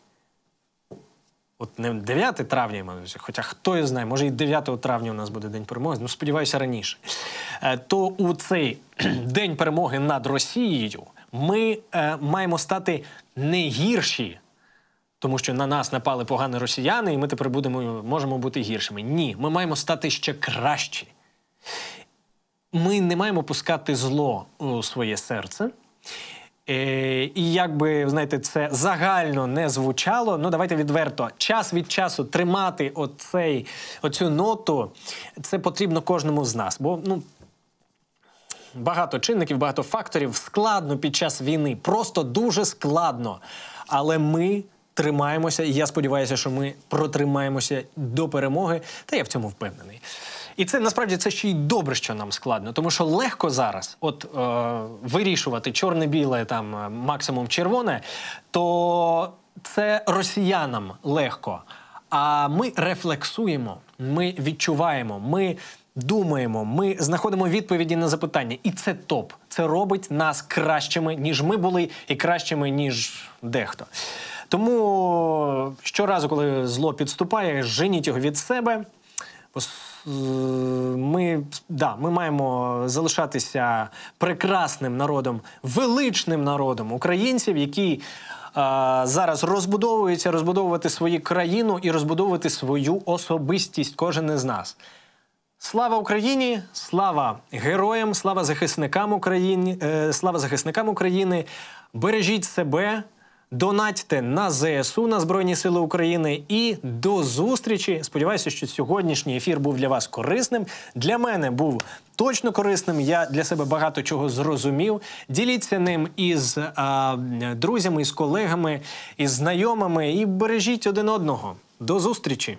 от не 9 травня, хоча хто його знає, може і 9 травня у нас буде день перемоги, ну сподіваюся, раніше. Е, то у цей день перемоги над Росією ми е, маємо стати не гірші тому що на нас напали погані росіяни, і ми тепер будемо можемо бути гіршими. Ні, ми маємо стати ще кращі. Ми не маємо пускати зло у своє серце. Е, і як би знаєте, це загально не звучало. Ну давайте відверто, час від часу тримати оцей, оцю ноту, це потрібно кожному з нас. Бо ну багато чинників, багато факторів складно під час війни, просто дуже складно. Але ми тримаємося, і я сподіваюся, що ми протримаємося до перемоги. Та я в цьому впевнений. І це насправді це ще й добре, що нам складно, тому що легко зараз, от е, вирішувати чорне-біле, там е, максимум червоне, то це росіянам легко. А ми рефлексуємо, ми відчуваємо, ми думаємо, ми знаходимо відповіді на запитання, і це топ. Це робить нас кращими ніж ми були, і кращими ніж дехто. Тому щоразу, коли зло підступає, женіть його від себе. Ми да, ми маємо залишатися прекрасним народом, величним народом українців, які а, зараз розбудовуються, розбудовувати свою країну і розбудовувати свою особистість. Кожен із нас. Слава Україні! Слава героям! Слава захисникам України! Е, слава захисникам України! Бережіть себе. Донатьте на ЗСУ на Збройні Сили України і до зустрічі. Сподіваюся, що сьогоднішній ефір був для вас корисним. Для мене був точно корисним. Я для себе багато чого зрозумів. Діліться ним із а, друзями, із колегами, із знайомими і бережіть один одного. До зустрічі.